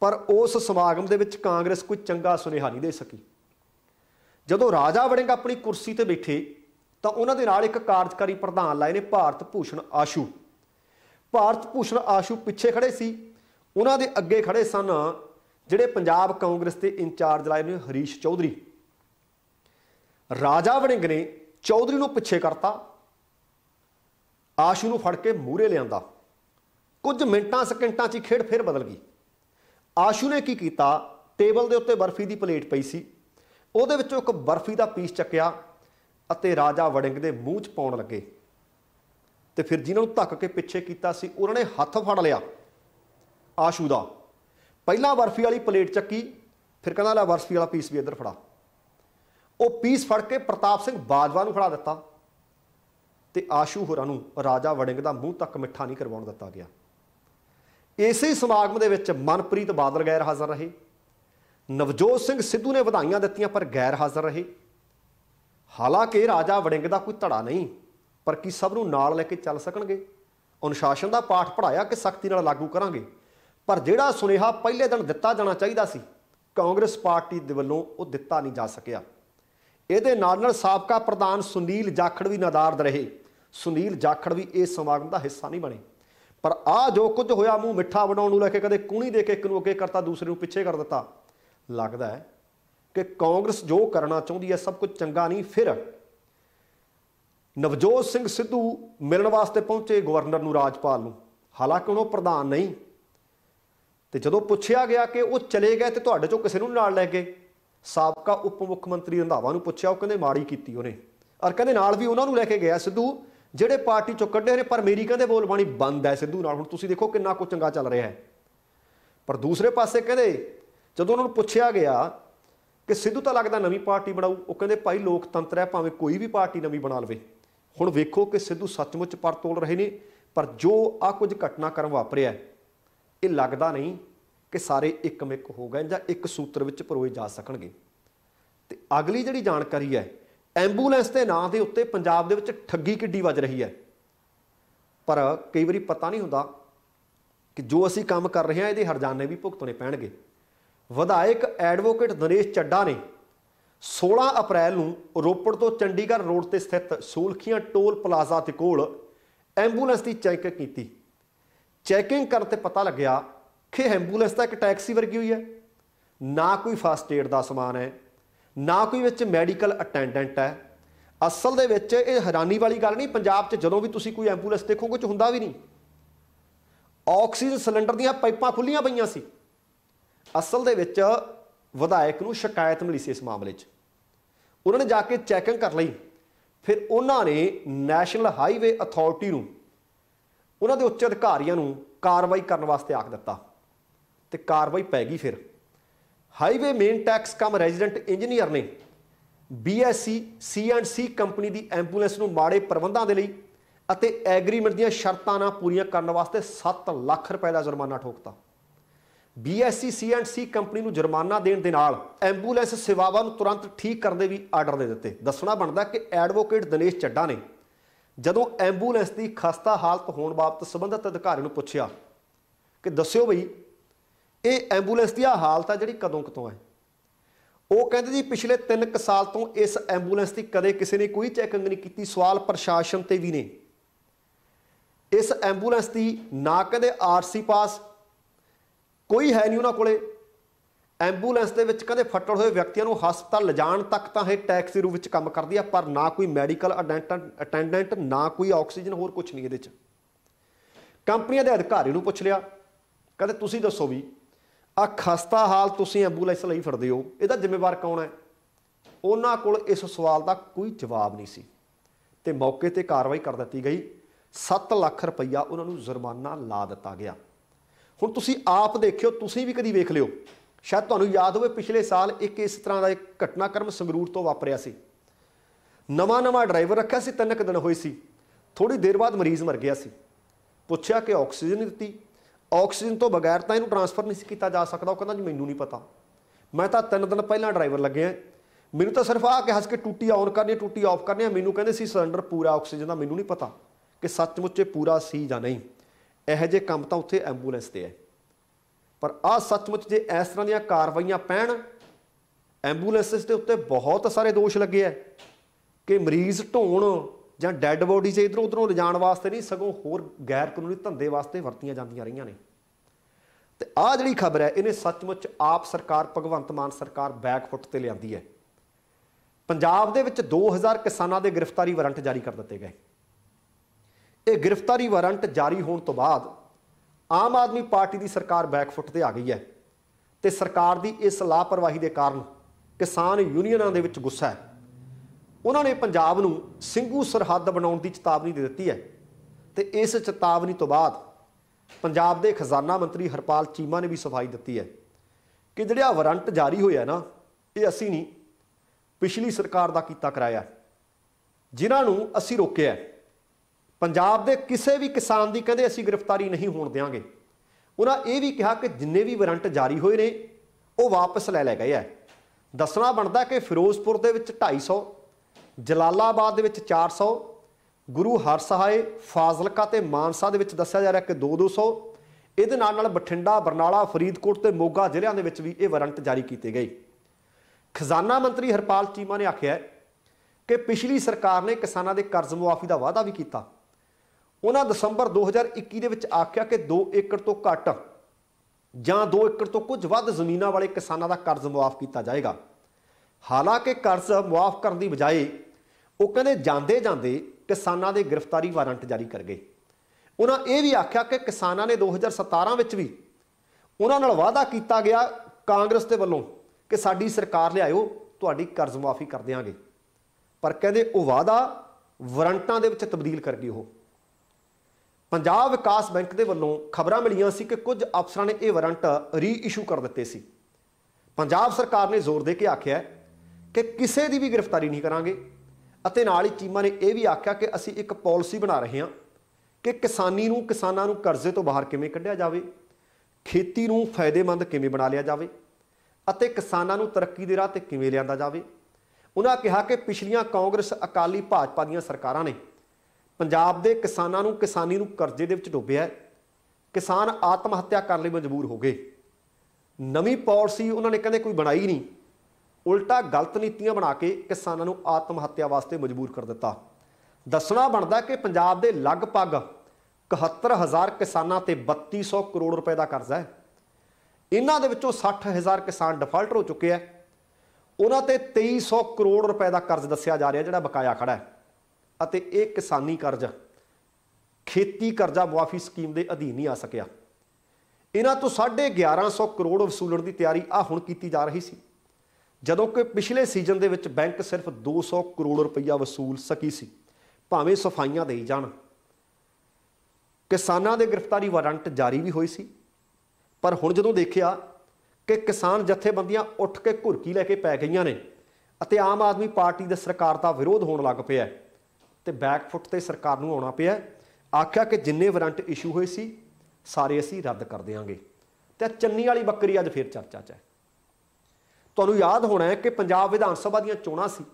ਪਰ ਉਸ ਸਮਾਗਮ ਦੇ ਵਿੱਚ ਕਾਂਗਰਸ ਕੋਈ ਚੰਗਾ ਸੁਨੇਹਾ ਨਹੀਂ ਦੇ ਸਕੀ ਜਦੋਂ ਰਾਜਾ ਵੜਿੰਗ ਆਪਣੀ ਕੁਰਸੀ ਤੇ ਬੈਠੇ ਤਾਂ ਉਹਨਾਂ ਦੇ ਨਾਲ ਇੱਕ ਕਾਰਜਕਾਰੀ ਪ੍ਰਧਾਨ ਲਾਏ ਨੇ ਭਾਰਤ ਭੂਸ਼ਣ ਆਸ਼ੂ ਭਾਰਤ ਭੂਸ਼ਣ ਆਸ਼ੂ ਪਿੱਛੇ ਖੜੇ ਸੀ ਉਹਨਾਂ ਦੇ ਅੱਗੇ ਖੜੇ ਸਨ ਜਿਹੜੇ ਪੰਜਾਬ ਕਾਂਗਰਸ ਦੇ ਇੰਚਾਰਜ ਲਾਏ ਨੇ ਹਰੀਸ਼ ਚੌਧਰੀ ਰਾਜਾ ਵੜਿੰਗ ਨੇ ਚੌਧਰੀ ਨੂੰ ਪਿੱਛੇ ਕਰਤਾ ਆਸ਼ੂ ਨੂੰ ਫੜ ਕੇ ਮੂਰੇ ਲਿਆਂਦਾ ਕੁਝ ਮਿੰਟਾਂ ਸਕਿੰਟਾਂ 'ਚ ਖੇਡ ਫੇਰ ਬਦਲ ਗਈ ਆਸ਼ੂ ਨੇ ਕੀ ਕੀਤਾ ਟੇਬਲ ਦੇ ਉੱਤੇ ਬਰਫੀ ਦੀ ਪਲੇਟ ਪਈ ਸੀ ਉਹਦੇ ਵਿੱਚੋਂ ਇੱਕ ਬਰਫੀ ਦਾ ਪੀਸ ਚੱਕਿਆ ਅਤੇ ਰਾਜਾ ਵੜਿੰਗ ਦੇ ਮੂੰਹ 'ਚ ਪਾਉਣ ਲੱਗੇ ਤੇ ਫਿਰ ਜਿਨ੍ਹਾਂ ਨੂੰ ਧੱਕ ਕੇ ਪਿੱਛੇ ਕੀਤਾ ਸੀ ਉਹਨਾਂ ਨੇ ਹੱਥ ਫੜ ਲਿਆ ਆਸ਼ੂ ਦਾ ਪਹਿਲਾਂ ਬਰਫੀ ਵਾਲੀ ਪਲੇਟ ਚੱਕੀ ਫਿਰ ਕਹਿੰਦਾ ਲੈ ਬਰਫੀ ਵਾਲਾ ਪੀਸ ਵੀ ਇੱਧਰ ਫੜਾ ਉਹ ਪੀਸ ਫੜ ਕੇ ਪ੍ਰਤਾਪ ਸਿੰਘ ਬਾਜਵਾ ਨੂੰ ਫੜਾ ਦਿੱਤਾ ਤੇ ਆਸ਼ੂ ਹੋਰਾਂ ਨੂੰ ਰਾਜਾ ਵੜਿੰਗ ਦਾ ਮੂੰਹ ਤੱਕ ਮਿੱਠਾ ਨਹੀਂ ਕਰਵਾਉਣ ਦਿੱਤਾ ਗਿਆ ਇਸੇ ਸਮਾਗਮ ਦੇ ਵਿੱਚ ਮਨਪ੍ਰੀਤ ਬਾਦਲ ਗੈਰ ਹਾਜ਼ਰ ਰਹੇ ਨਵਜੋਤ ਸਿੰਘ ਸਿੱਧੂ ਨੇ ਵਧਾਈਆਂ ਦਿੱਤੀਆਂ ਪਰ ਗੈਰ ਹਾਜ਼ਰ ਰਹੇ ਹਾਲਾਂਕਿ ਰਾਜਾ ਵੜਿੰਗ ਦਾ ਕੋਈ ਧੜਾ ਨਹੀਂ ਪਰ ਕੀ ਸਭ ਨੂੰ ਨਾਲ ਲੈ ਕੇ ਚੱਲ ਸਕਣਗੇ ਅਨੁਸ਼ਾਸਨ ਦਾ ਪਾਠ ਪੜਾਇਆ ਕਿ ਸਖਤੀ ਨਾਲ ਲਾਗੂ ਕਰਾਂਗੇ ਪਰ ਜਿਹੜਾ ਸੁਨੇਹਾ ਪਹਿਲੇ ਦਿਨ ਦਿੱਤਾ ਜਾਣਾ ਚਾਹੀਦਾ ਸੀ ਕਾਂਗਰਸ ਪਾਰਟੀ ਦੇ ਵੱਲੋਂ ਉਹ ਦਿੱਤਾ ਨਹੀਂ ਜਾ ਸਕਿਆ ਇਹਦੇ ਨਾਲ ਨਾਲ ਸਾਬਕਾ ਪ੍ਰਧਾਨ ਸੁਨੀਲ ਜਾਖੜ ਵੀ ਨਾਦਾਰਦ ਰਹੇ ਸੁਨੀਲ ਜਾਖੜ ਵੀ ਇਸ ਸਮਾਗਮ ਦਾ ਹਿੱਸਾ ਨਹੀਂ ਬਣੇ ਪਰ ਆ ਜੋ ਕੁਝ ਹੋਇਆ ਮੂੰਹ ਮਿੱਠਾ ਬਣਾਉਣ ਨੂੰ ਲੈ ਕੇ ਕਦੇ ਕੂਣੀ ਦੇ ਕੇ ਇੱਕ ਨੂੰ ਅੱਗੇ ਕਰਤਾ ਦੂਸਰੇ ਨੂੰ ਪਿੱਛੇ ਕਰ ਦਿੱਤਾ ਲੱਗਦਾ ਹੈ ਕਿ ਕਾਂਗਰਸ ਜੋ ਕਰਨਾ ਚਾਹੁੰਦੀ ਹੈ ਸਭ ਕੁਝ ਚੰਗਾ ਨਹੀਂ ਫਿਰ ਨਵਜੋਤ ਸਿੰਘ ਸਿੱਧੂ ਮਿਲਣ ਵਾਸਤੇ ਪਹੁੰਚੇ ਗਵਰਨਰ ਨੂੰ ਰਾਜਪਾਲ ਨੂੰ ਹਾਲਾਂਕਿ ਉਹ ਪ੍ਰਧਾਨ ਨਹੀਂ ਤੇ ਜਦੋਂ ਪੁੱਛਿਆ ਗਿਆ ਕਿ ਉਹ ਚਲੇ ਗਏ ਤੇ ਤੁਹਾਡੇ ਚੋਂ ਕਿਸੇ ਨੂੰ ਨਾਲ ਲੈ ਗਏ ਸਾਬਕਾ ਉਪ ਮੁੱਖ ਮੰਤਰੀ ਰੰਧਾਵਾ ਨੂੰ ਪੁੱਛਿਆ ਉਹ ਕਹਿੰਦੇ ਮਾੜੀ ਕੀਤੀ ਉਹਨੇ ਔਰ ਕਹਿੰਦੇ ਨਾਲ ਵੀ ਉਹਨਾਂ ਨੂੰ ਲੈ ਕੇ ਗਿਆ ਸਿੱਧੂ ਜਿਹੜੇ ਪਾਰਟੀ ਚੋਂ ਕੱਢੇ ਨੇ ਪਰ ਮੇਰੀ ਕਹਿੰਦੇ ਬੋਲ ਬਾਣੀ ਬੰਦ ਹੈ ਸਿੱਧੂ ਨਾਲ ਹੁਣ ਤੁਸੀਂ ਦੇਖੋ ਕਿੰਨਾ ਕੁ ਚੰਗਾ ਚੱਲ ਰਿਹਾ ਹੈ ਪਰ ਦੂਸਰੇ ਪਾਸੇ ਕਹਿੰਦੇ ਜਦੋਂ ਉਹਨਾਂ ਨੂੰ ਪੁੱਛਿਆ ਗਿਆ ਕਿ ਸਿੱਧੂ ਤਾਂ ਲੱਗਦਾ ਨਵੀਂ ਪਾਰਟੀ ਬਣਾਉ ਉਹ ਕਹਿੰਦੇ ਭਾਈ ਲੋਕਤੰਤਰ ਹੈ ਭਾਵੇਂ ਕੋਈ ਵੀ ਪਾਰਟੀ ਨਵੀਂ ਬਣਾ ਲਵੇ ਹੁਣ ਵੇਖੋ ਕਿ ਸਿੱਧੂ ਸੱਚਮੁੱਚ ਪਰ ਤੋਲ ਰਹੇ ਨੇ ਪਰ ਜੋ ਆ ਕੁਝ ਘਟਨਾਕ੍ਰਮ ਵਾਪਰਿਆ ਇਹ ਲੱਗਦਾ ਨਹੀਂ ਕਿ ਸਾਰੇ ਇੱਕਮਿਕ ਹੋ ਗਏ ਜਾਂ ਇੱਕ ਸੂਤਰ ਵਿੱਚ ਪਰੋਏ ਜਾ ਸਕਣਗੇ ਤੇ ਅਗਲੀ ਜਿਹੜੀ ਜਾਣਕਾਰੀ ਹੈ ਐਂਬੂਲੈਂਸ ਦੇ ਨਾਂ ਦੇ ਉੱਤੇ ਪੰਜਾਬ ਦੇ ਵਿੱਚ ਠੱਗੀ ਕਿੱਡੀ ਵੱਜ ਰਹੀ ਹੈ ਪਰ ਕਈ ਵਾਰੀ ਪਤਾ ਨਹੀਂ ਹੁੰਦਾ ਕਿ ਜੋ ਅਸੀਂ ਕੰਮ ਕਰ ਰਹੇ ਹਾਂ ਇਹਦੇ ਹਰਜਾਨੇ ਵੀ ਭੁਗਤਣੇ ਪੈਣਗੇ ਵਿਧਾਇਕ ਐਡਵੋਕੇਟ ਦਨੇਸ਼ ਚੱਡਾ ਨੇ 16 ਅਪ੍ਰੈਲ ਨੂੰ ਰੋਪੜ ਤੋਂ ਚੰਡੀਗੜ੍ਹ ਰੋਡ ਤੇ ਸਥਿਤ ਸੂਲਖੀਆਂ ਟੋਲ ਪਲਾਜ਼ਾ ਤੇ ਕੋਲ ਐਂਬੂਲੈਂਸ ਦੀ ਚੈੱਕ ਕੀਤੀ ਚੈਕਿੰਗ ਕਰਨ ਤੇ ਪਤਾ ਲੱਗਿਆ ਕਿ ਐਂਬੂਲੈਂਸ ਤਾਂ ਇੱਕ ਟੈਕਸੀ ਵਰਗੀ ਹੋਈ ਹੈ ਨਾ ਕੋਈ ਫਸਟ ਏਡ ਦਾ ਸਮਾਨ ਹੈ ਨਾ ਕੋਈ ਵਿੱਚ ਮੈਡੀਕਲ ਅਟੈਂਡੈਂਟ ਹੈ ਅਸਲ ਦੇ ਵਿੱਚ ਇਹ ਹੈਰਾਨੀ ਵਾਲੀ ਗੱਲ ਨਹੀਂ ਪੰਜਾਬ 'ਚ ਜਦੋਂ ਵੀ ਤੁਸੀਂ ਕੋਈ ਐਂਬੂਲੈਂਸ ਦੇਖੋਗੇ ਚ ਹੁੰਦਾ ਵੀ ਨਹੀਂ ਆਕਸੀਜਨ ਸਿਲੰਡਰ ਦੀਆਂ ਪਾਈਪਾਂ ਖੁੱਲੀਆਂ ਪਈਆਂ ਸੀ ਅਸਲ ਦੇ ਵਿੱਚ ਵਿਧਾਇਕ ਨੂੰ ਸ਼ਿਕਾਇਤ ਮਿਲੀ ਸੀ ਇਸ ਮਾਮਲੇ 'ਚ ਉਹਨਾਂ ਨੇ ਜਾ ਕੇ ਚੈਕਿੰਗ ਕਰ ਲਈ ਫਿਰ ਉਹਨਾਂ ਨੇ ਨੈਸ਼ਨਲ ਹਾਈਵੇ ਅਥਾਰਟੀ ਨੂੰ ਉਹਨਾਂ ਦੇ ਉੱਚ ਅਧਿਕਾਰੀਆਂ ਨੂੰ ਕਾਰਵਾਈ ਕਰਨ ਵਾਸਤੇ ਆਖ ਦਿੱਤਾ ਤੇ ਕਾਰਵਾਈ ਪੈ ਗਈ ਫਿਰ highway maintenance cum resident engineer ਨੇ BSC e, C&C ਕੰਪਨੀ ਦੀ ਐਂਬੂਲੈਂਸ ਨੂੰ ਮਾੜੇ ਪ੍ਰਬੰਧਾਂ ਦੇ ਲਈ ਅਤੇ ਐਗਰੀਮੈਂਟ ਦੀਆਂ ਸ਼ਰਤਾਂ ਨਾ ਪੂਰੀਆਂ ਕਰਨ ਵਾਸਤੇ 7 ਲੱਖ ਰੁਪਏ ਦਾ ਜੁਰਮਾਨਾ ਠੋਕਤਾ BSC e, C&C ਕੰਪਨੀ ਨੂੰ ਜੁਰਮਾਨਾ ਦੇਣ ਦੇ ਨਾਲ ਐਂਬੂਲੈਂਸ ਸੇਵਾਵਾਂ ਨੂੰ ਤੁਰੰਤ ਠੀਕ ਕਰਨ ਦੇ ਵੀ ਆਰਡਰ ਦੇ ਦਿੱਤੇ ਦੱਸਣਾ ਬਣਦਾ ਕਿ ਐਡਵੋਕੇਟ ਦਿਨੇਸ਼ ਚੱਡਾ ਨੇ ਜਦੋਂ ਐਂਬੂਲੈਂਸ ਦੀ ਖਸਤਾ ਹਾਲਤ ਹੋਣ ਬਾਬਤ ਸਬੰਧਤ ਅਧਿਕਾਰੀ ਨੂੰ ਪੁੱਛਿਆ ਕਿ ਦੱਸਿਓ ਬਈ ਇਹ ਐਂਬੂਲੈਂਸ ਦੀ ਆ ਹਾਲਤ ਆ ਜਿਹੜੀ ਕਦੋਂ ਕਤੋਂ ਹੈ ਉਹ ਕਹਿੰਦੇ ਜੀ ਪਿਛਲੇ 3 ਕ ਸਾਲ ਤੋਂ ਇਸ ਐਂਬੂਲੈਂਸ ਦੀ ਕਦੇ ਕਿਸੇ ਨੇ ਕੋਈ ਚੈਕਿੰਗ ਨਹੀਂ ਕੀਤੀ ਸਵਾਲ ਪ੍ਰਸ਼ਾਸਨ ਤੇ ਵੀ ਨੇ ਇਸ ਐਂਬੂਲੈਂਸ ਦੀ ਨਾ ਕਦੇ ਆਰਸੀ ਪਾਸ ਕੋਈ ਹੈ ਨਹੀਂ ਉਹਨਾਂ ਕੋਲੇ ਐਂਬੂਲੈਂਸ ਦੇ ਵਿੱਚ ਕਦੇ ਫੱਟੜ ਹੋਏ ਵਿਅਕਤੀਆਂ ਨੂੰ ਹਸਪਤਾਲ ਲਿਜਾਣ ਤੱਕ ਤਾਂ ਇਹ ਟੈਕਸੀ ਰੂਪ ਵਿੱਚ ਕੰਮ ਕਰਦੀ ਆ ਪਰ ਨਾ ਕੋਈ ਮੈਡੀਕਲ ਅਟੈਂਡੈਂਟ ਨਾ ਕੋਈ ਆਕਸੀਜਨ ਹੋਰ ਕੁਝ ਨਹੀਂ ਇਹਦੇ ਵਿੱਚ ਕੰਪਨੀਆਂ ਦੇ ਅਧਿਕਾਰੀ ਨੂੰ ਪੁੱਛ ਲਿਆ ਕਹਿੰਦੇ ਤੁਸੀਂ ਦੱਸੋ ਵੀ ਆ ਖਸਤਾ ਹਾਲ ਤੁਸੀਂ ਐਂਬੂਲੈਂਸ ਲਈ ਫਿਰਦੇ ਹੋ ਇਹਦਾ ਜ਼ਿੰਮੇਵਾਰ ਕੌਣ ਹੈ ਉਹਨਾਂ ਕੋਲ ਇਸ ਸਵਾਲ ਦਾ ਕੋਈ ਜਵਾਬ ਨਹੀਂ ਸੀ ਤੇ ਮੌਕੇ ਤੇ ਕਾਰਵਾਈ ਕਰ ਦਿੱਤੀ ਗਈ 7 ਲੱਖ ਰੁਪਈਆ ਉਹਨਾਂ ਨੂੰ ਜੁਰਮਾਨਾ ਲਾ ਦਿੱਤਾ ਗਿਆ ਹੁਣ ਤੁਸੀਂ ਆਪ ਦੇਖਿਓ ਤੁਸੀਂ ਵੀ ਕਦੀ ਵੇਖ ਲਿਓ ਸ਼ਾਇਦ ਤੁਹਾਨੂੰ ਯਾਦ ਹੋਵੇ ਪਿਛਲੇ ਸਾਲ ਇੱਕ ਇਸ ਤਰ੍ਹਾਂ ਦਾ ਇੱਕ ਘਟਨਾਕ੍ਰਮ ਸੰਗਰੂਰ ਤੋਂ ਵਾਪਰਿਆ ਸੀ ਨਵਾਂ-ਨਵਾਂ ਡਰਾਈਵਰ ਰੱਖਿਆ ਸੀ ਤਿੰਨ ਕਿ ਦਿਨ ਹੋਏ ਸੀ ਥੋੜੀ ਦੇਰ ਬਾਅਦ ਮਰੀਜ਼ ਮਰ ਗਿਆ ਸੀ ਪੁੱਛਿਆ ਕਿ ਆਕਸੀਜਨ ਦਿੱਤੀ ਆਕਸੀਜਨ ਤੋਂ ਬਗੈਰ ਤਾਂ ਇਹਨੂੰ ਟਰਾਂਸਫਰ ਨਹੀਂ ਕੀਤਾ ਜਾ ਸਕਦਾ ਉਹ ਕਹਿੰਦਾ ਜੀ ਮੈਨੂੰ ਨਹੀਂ ਪਤਾ ਮੈਂ ਤਾਂ ਤਿੰਨ ਦਿਨ ਪਹਿਲਾਂ ਡਰਾਈਵਰ ਲੱਗਿਆ ਮੈਨੂੰ ਤਾਂ ਸਿਰਫ ਆ ਕੇ ਹੱਸ ਕੇ ਟੂਟੀ ਆਨ ਕਰਨੀ ਟੂਟੀ ਆਫ ਕਰਨੀ ਮੈਨੂੰ ਕਹਿੰਦੇ ਸੀ ਸਿਲੰਡਰ ਪੂਰਾ ਆਕਸੀਜਨ ਦਾ ਮੈਨੂੰ ਨਹੀਂ ਪਤਾ ਕਿ ਸੱਚਮੁੱਚ ਇਹ ਪੂਰਾ ਸੀ ਜਾਂ ਨਹੀਂ ਇਹੋ ਜੇ ਕੰਮ ਤਾਂ ਉੱਥੇ ਐਂਬੂਲੈਂਸ ਤੇ ਹੈ ਪਰ ਆ ਸੱਚਮੁੱਚ ਜੇ ਇਸ ਤਰ੍ਹਾਂ ਦੀਆਂ ਕਾਰਵਾਈਆਂ ਪੈਣ ਐਂਬੂਲੈਂਸਸ ਦੇ ਉੱਤੇ ਬਹੁਤ ਸਾਰੇ ਦੋਸ਼ ਲੱਗੇ ਆ ਕਿ ਮਰੀਜ਼ ਢੋਣ ਜਾਂ ਡੈੱਡ ਬੋਡੀ ਸੇ ਇਧਰੋਂ ਉਧਰੋਂ ਲਿਜਾਣ ਵਾਸਤੇ ਨਹੀਂ ਸਗੋਂ ਹੋਰ ਗੈਰ ਕਾਨੂੰਨੀ ਧੰਦੇ ਵਾਸਤੇ ਵਰਤੀਆਂ ਜਾਂਦੀਆਂ ਰਹੀਆਂ ਨੇ ਤੇ ਆਹ ਜਿਹੜੀ ਖਬਰ ਹੈ ਇਹਨੇ ਸੱਚਮੁੱਚ ਆਪ ਸਰਕਾਰ ਭਗਵੰਤ ਮਾਨ ਸਰਕਾਰ ਬੈਕਫੁੱਟ ਤੇ ਲਿਆਂਦੀ ਹੈ ਪੰਜਾਬ ਦੇ ਵਿੱਚ 2000 ਕਿਸਾਨਾਂ ਦੇ ਗ੍ਰਿਫਤਾਰੀ ਵਾਰੰਟ ਜਾਰੀ ਕਰ ਦਿੱਤੇ ਗਏ ਇਹ ਗ੍ਰਿਫਤਾਰੀ ਵਾਰੰਟ ਜਾਰੀ ਹੋਣ ਤੋਂ ਬਾਅਦ ਆਮ ਆਦਮੀ ਪਾਰਟੀ ਦੀ ਸਰਕਾਰ ਬੈਕਫੁੱਟ ਤੇ ਆ ਗਈ ਹੈ ਤੇ ਸਰਕਾਰ ਦੀ ਇਸ ਲਾਪਰਵਾਹੀ ਦੇ ਕਾਰਨ ਕਿਸਾਨ ਯੂਨੀਅਨਾਂ ਦੇ ਵਿੱਚ ਗੁੱਸਾ ਹੈ ਉਹਨਾਂ ਨੇ ਪੰਜਾਬ ਨੂੰ ਸਿੰਘੂ ਸਰਹੱਦ ਬਣਾਉਣ ਦੀ ਚੇਤਾਵਨੀ ਦੇ ਦਿੱਤੀ ਹੈ ਤੇ ਇਸ ਚੇਤਾਵਨੀ ਤੋਂ ਬਾਅਦ ਪੰਜਾਬ ਦੇ ਖਜ਼ਾਨਾ ਮੰਤਰੀ ਹਰਪਾਲ ਚੀਮਾ ਨੇ ਵੀ ਸਫਾਈ ਦਿੱਤੀ ਹੈ ਕਿ ਜਿਹੜਾ ਵਾਰੰਟ ਜਾਰੀ ਹੋਇਆ ਨਾ ਇਹ ਅਸੀਂ ਨਹੀਂ ਪਿਛਲੀ ਸਰਕਾਰ ਦਾ ਕੀਤਾ ਕਰਾਇਆ ਜਿਨ੍ਹਾਂ ਨੂੰ ਅਸੀਂ ਰੋਕਿਆ ਪੰਜਾਬ ਦੇ ਕਿਸੇ ਵੀ ਕਿਸਾਨ ਦੀ ਕਹਿੰਦੇ ਅਸੀਂ ਗ੍ਰਿਫਤਾਰੀ ਨਹੀਂ ਹੋਣ ਦੇਵਾਂਗੇ ਉਹਨਾਂ ਇਹ ਵੀ ਕਿਹਾ ਕਿ ਜਿੰਨੇ ਵੀ ਵਾਰੰਟ ਜਾਰੀ ਹੋਏ ਨੇ ਉਹ ਵਾਪਸ ਲੈ ਲੈ ਗਏ ਆ ਦੱਸਣਾ ਬਣਦਾ ਕਿ ਫਿਰੋਜ਼ਪੁਰ ਦੇ ਵਿੱਚ 250 ਜਲਾਲਾਬਾਦ ਦੇ ਵਿੱਚ 400 ਗੁਰੂ ਹਰਸਹਾਏ ਫਾਜ਼ਲਕਾ ਤੇ ਮਾਨਸਾ ਦੇ ਵਿੱਚ ਦੱਸਿਆ ਜਾ ਰਿਹਾ ਕਿ 2200 ਇਹਦੇ ਨਾਲ ਨਾਲ ਬਠਿੰਡਾ ਬਰਨਾਲਾ ਫਰੀਦਕੋਟ ਤੇ ਮੋਗਾ ਜ਼ਿਲ੍ਹਿਆਂ ਦੇ ਵਿੱਚ ਵੀ ਇਹ ਵਾਰੰਟ ਜਾਰੀ ਕੀਤੇ ਗਏ ਖਜ਼ਾਨਾ ਮੰਤਰੀ ਹਰਪਾਲ ਚੀਮਾ ਨੇ ਆਖਿਆ ਕਿ ਪਿਛਲੀ ਸਰਕਾਰ ਨੇ ਕਿਸਾਨਾਂ ਦੇ ਕਰਜ਼ ਮੁਆਫੀ ਦਾ ਵਾਅਦਾ ਵੀ ਕੀਤਾ ਉਹਨਾਂ ਦਸੰਬਰ 2021 ਦੇ ਵਿੱਚ ਆਖਿਆ ਕਿ 2 ਏਕੜ ਤੋਂ ਘੱਟ ਜਾਂ 2 ਏਕੜ ਤੋਂ ਕੁਝ ਵੱਧ ਜ਼ਮੀਨਾਂ ਵਾਲੇ ਕਿਸਾਨਾਂ ਦਾ ਕਰਜ਼ ਮੁਆਫ ਕੀਤਾ ਜਾਏਗਾ ਹਾਲਾਂਕਿ ਕਰਜ਼ ਮੁਆਫ ਕਰਨ ਦੀ ਬਜਾਏ ਉਹ ਕਹਿੰਦੇ ਜਾਂਦੇ ਜਾਂਦੇ ਕਿਸਾਨਾਂ ਦੇ ਗ੍ਰਿਫਤਾਰੀ ਵਾਰੰਟ ਜਾਰੀ ਕਰ ਗਏ ਉਹਨਾਂ ਇਹ ਵੀ ਆਖਿਆ ਕਿ ਕਿਸਾਨਾਂ ਨੇ 2017 ਵਿੱਚ ਵੀ ਉਹਨਾਂ ਨਾਲ ਵਾਅਦਾ ਕੀਤਾ ਗਿਆ ਕਾਂਗਰਸ ਦੇ ਵੱਲੋਂ ਕਿ ਸਾਡੀ ਸਰਕਾਰ ਲਿਆਇਓ ਤੁਹਾਡੀ ਕਰਜ਼ ਮਾਫੀ ਕਰ ਦੇਵਾਂਗੇ ਪਰ ਕਹਿੰਦੇ ਉਹ ਵਾਅਦਾ ਵਾਰੰਟਾਂ ਦੇ ਵਿੱਚ ਤਬਦੀਲ ਕਰ ਗਈ ਉਹ ਪੰਜਾਬ ਵਿਕਾਸ ਬੈਂਕ ਦੇ ਵੱਲੋਂ ਖਬਰਾਂ ਮਿਲੀਆਂ ਸੀ ਕਿ ਕੁਝ ਅਫਸਰਾਂ ਨੇ ਇਹ ਵਾਰੰਟ ਰੀਇਸ਼ੂ ਕਰ ਦਿੱਤੇ ਸੀ ਪੰਜਾਬ ਸਰਕਾਰ ਨੇ ਜ਼ੋਰ ਦੇ ਕੇ ਆਖਿਆ ਕਿ ਕਿਸੇ ਦੀ ਵੀ ਗ੍ਰਿਫਤਾਰੀ ਨਹੀਂ ਕਰਾਂਗੇ ਅਤੇ ਨਾਲ ਹੀ ਚੀਮਾ ਨੇ ਇਹ ਵੀ ਆਖਿਆ ਕਿ ਅਸੀਂ ਇੱਕ ਪਾਲਿਸੀ ਬਣਾ ਰਹੇ ਹਾਂ ਕਿ ਕਿਸਾਨੀ ਨੂੰ ਕਿਸਾਨਾਂ ਨੂੰ ਕਰਜ਼ੇ ਤੋਂ ਬਾਹਰ ਕਿਵੇਂ ਕੱਢਿਆ ਜਾਵੇ ਖੇਤੀ ਨੂੰ ਫਾਇਦੇਮੰਦ ਕਿਵੇਂ ਬਣਾ ਲਿਆ ਜਾਵੇ ਅਤੇ ਕਿਸਾਨਾਂ ਨੂੰ ਤਰੱਕੀ ਦੇ ਰਾਹ ਤੇ ਕਿਵੇਂ ਲਿਆਂਦਾ ਜਾਵੇ ਉਹਨਾਂ ਕਿਹਾ ਕਿ ਪਿਛਲੀਆਂ ਕਾਂਗਰਸ ਅਕਾਲੀ ਭਾਜਪਾ ਦੀਆਂ ਸਰਕਾਰਾਂ ਨੇ ਪੰਜਾਬ ਦੇ ਕਿਸਾਨਾਂ ਨੂੰ ਕਿਸਾਨੀ ਨੂੰ ਕਰਜ਼ੇ ਦੇ ਵਿੱਚ ਡੋਬਿਆ ਕਿਸਾਨ ਆਤਮ ਹੱਤਿਆ ਕਰਨ ਲਈ ਮਜਬੂਰ ਹੋ ਗਏ ਨਵੀਂ ਪਾਲਿਸੀ ਉਹਨਾਂ ਨੇ ਕਹਿੰਦੇ ਕੋਈ ਬਣਾਈ ਨਹੀਂ ਉਲਟਾ ਗਲਤ ਨੀਤੀਆਂ ਬਣਾ ਕੇ ਕਿਸਾਨਾਂ ਨੂੰ ਆਤਮ ਹੱਤਿਆ ਵਾਸਤੇ ਮਜਬੂਰ ਕਰ ਦਿੱਤਾ ਦੱਸਣਾ ਬਣਦਾ ਕਿ ਪੰਜਾਬ ਦੇ ਲਗਭਗ 71000 ਕਿਸਾਨਾਂ ਤੇ 3200 ਕਰੋੜ ਰੁਪਏ ਦਾ ਕਰਜ਼ਾ ਹੈ ਇਹਨਾਂ ਦੇ ਵਿੱਚੋਂ 60000 ਕਿਸਾਨ ਡਿਫਾਲਟਰ ਹੋ ਚੁੱਕੇ ਆ ਉਹਨਾਂ ਤੇ 2300 ਕਰੋੜ ਰੁਪਏ ਦਾ ਕਰਜ਼ ਦੱਸਿਆ ਜਾ ਰਿਹਾ ਜਿਹੜਾ ਬਕਾਇਆ ਖੜਾ ਹੈ ਅਤੇ ਇਹ ਕਿਸਾਨੀ ਕਰਜ਼ਾ ਖੇਤੀ ਕਰਜ਼ਾ ਮੁਆਫੀ ਸਕੀਮ ਦੇ ਅਧੀਨ ਨਹੀਂ ਆ ਸਕਿਆ ਇਹਨਾਂ ਤੋਂ 1150 ਕਰੋੜ ਵਸੂਲਣ ਦੀ ਤਿਆਰੀ ਆ ਹੁਣ ਕੀਤੀ ਜਾ ਰਹੀ ਸੀ ਜਦੋਂ ਕਿ ਪਿਛਲੇ ਸੀਜ਼ਨ ਦੇ ਵਿੱਚ ਬੈਂਕ ਸਿਰਫ 200 ਕਰੋੜ ਰੁਪਈਆ ਵਸੂਲ ਸਕੀ ਸੀ ਭਾਵੇਂ ਸਫਾਈਆਂ ਦੇਈ ਜਾਣ ਕਿਸਾਨਾਂ ਦੇ ਗ੍ਰਿਫਤਾਰੀ ਵਾਰੰਟ ਜਾਰੀ ਵੀ ਹੋਈ ਸੀ ਪਰ ਹੁਣ ਜਦੋਂ ਦੇਖਿਆ ਕਿ ਕਿਸਾਨ ਜਥੇਬੰਦੀਆਂ ਉੱਠ ਕੇ ਘੁਰਕੀ ਲੈ ਕੇ ਪੈ ਗਈਆਂ ਨੇ ਅਤੇ ਆਮ ਆਦਮੀ ਪਾਰਟੀ ਦੇ ਸਰਕਾਰ ਦਾ ਵਿਰੋਧ ਹੋਣ ਲੱਗ ਪਿਆ ਤੇ ਬੈਕਫੁੱਟ ਤੇ ਸਰਕਾਰ ਨੂੰ ਆਉਣਾ ਪਿਆ ਆਖਿਆ ਕਿ ਜਿੰਨੇ ਵਾਰੰਟ ਇਸ਼ੂ ਹੋਏ ਸੀ ਸਾਰੇ ਅਸੀਂ ਰੱਦ ਕਰ ਦੇਵਾਂਗੇ ਤੇ ਚੰਨੀ ਵਾਲੀ ਬੱਕਰੀ ਅੱਜ ਫੇਰ ਚਰਚਾ 'ਚ ਹੈ ਤੁਹਾਨੂੰ ਯਾਦ ਹੋਣਾ ਹੈ ਕਿ ਪੰਜਾਬ ਵਿਧਾਨ ਸਭਾ ਦੀਆਂ ਚੋਣਾਂ ਸੀ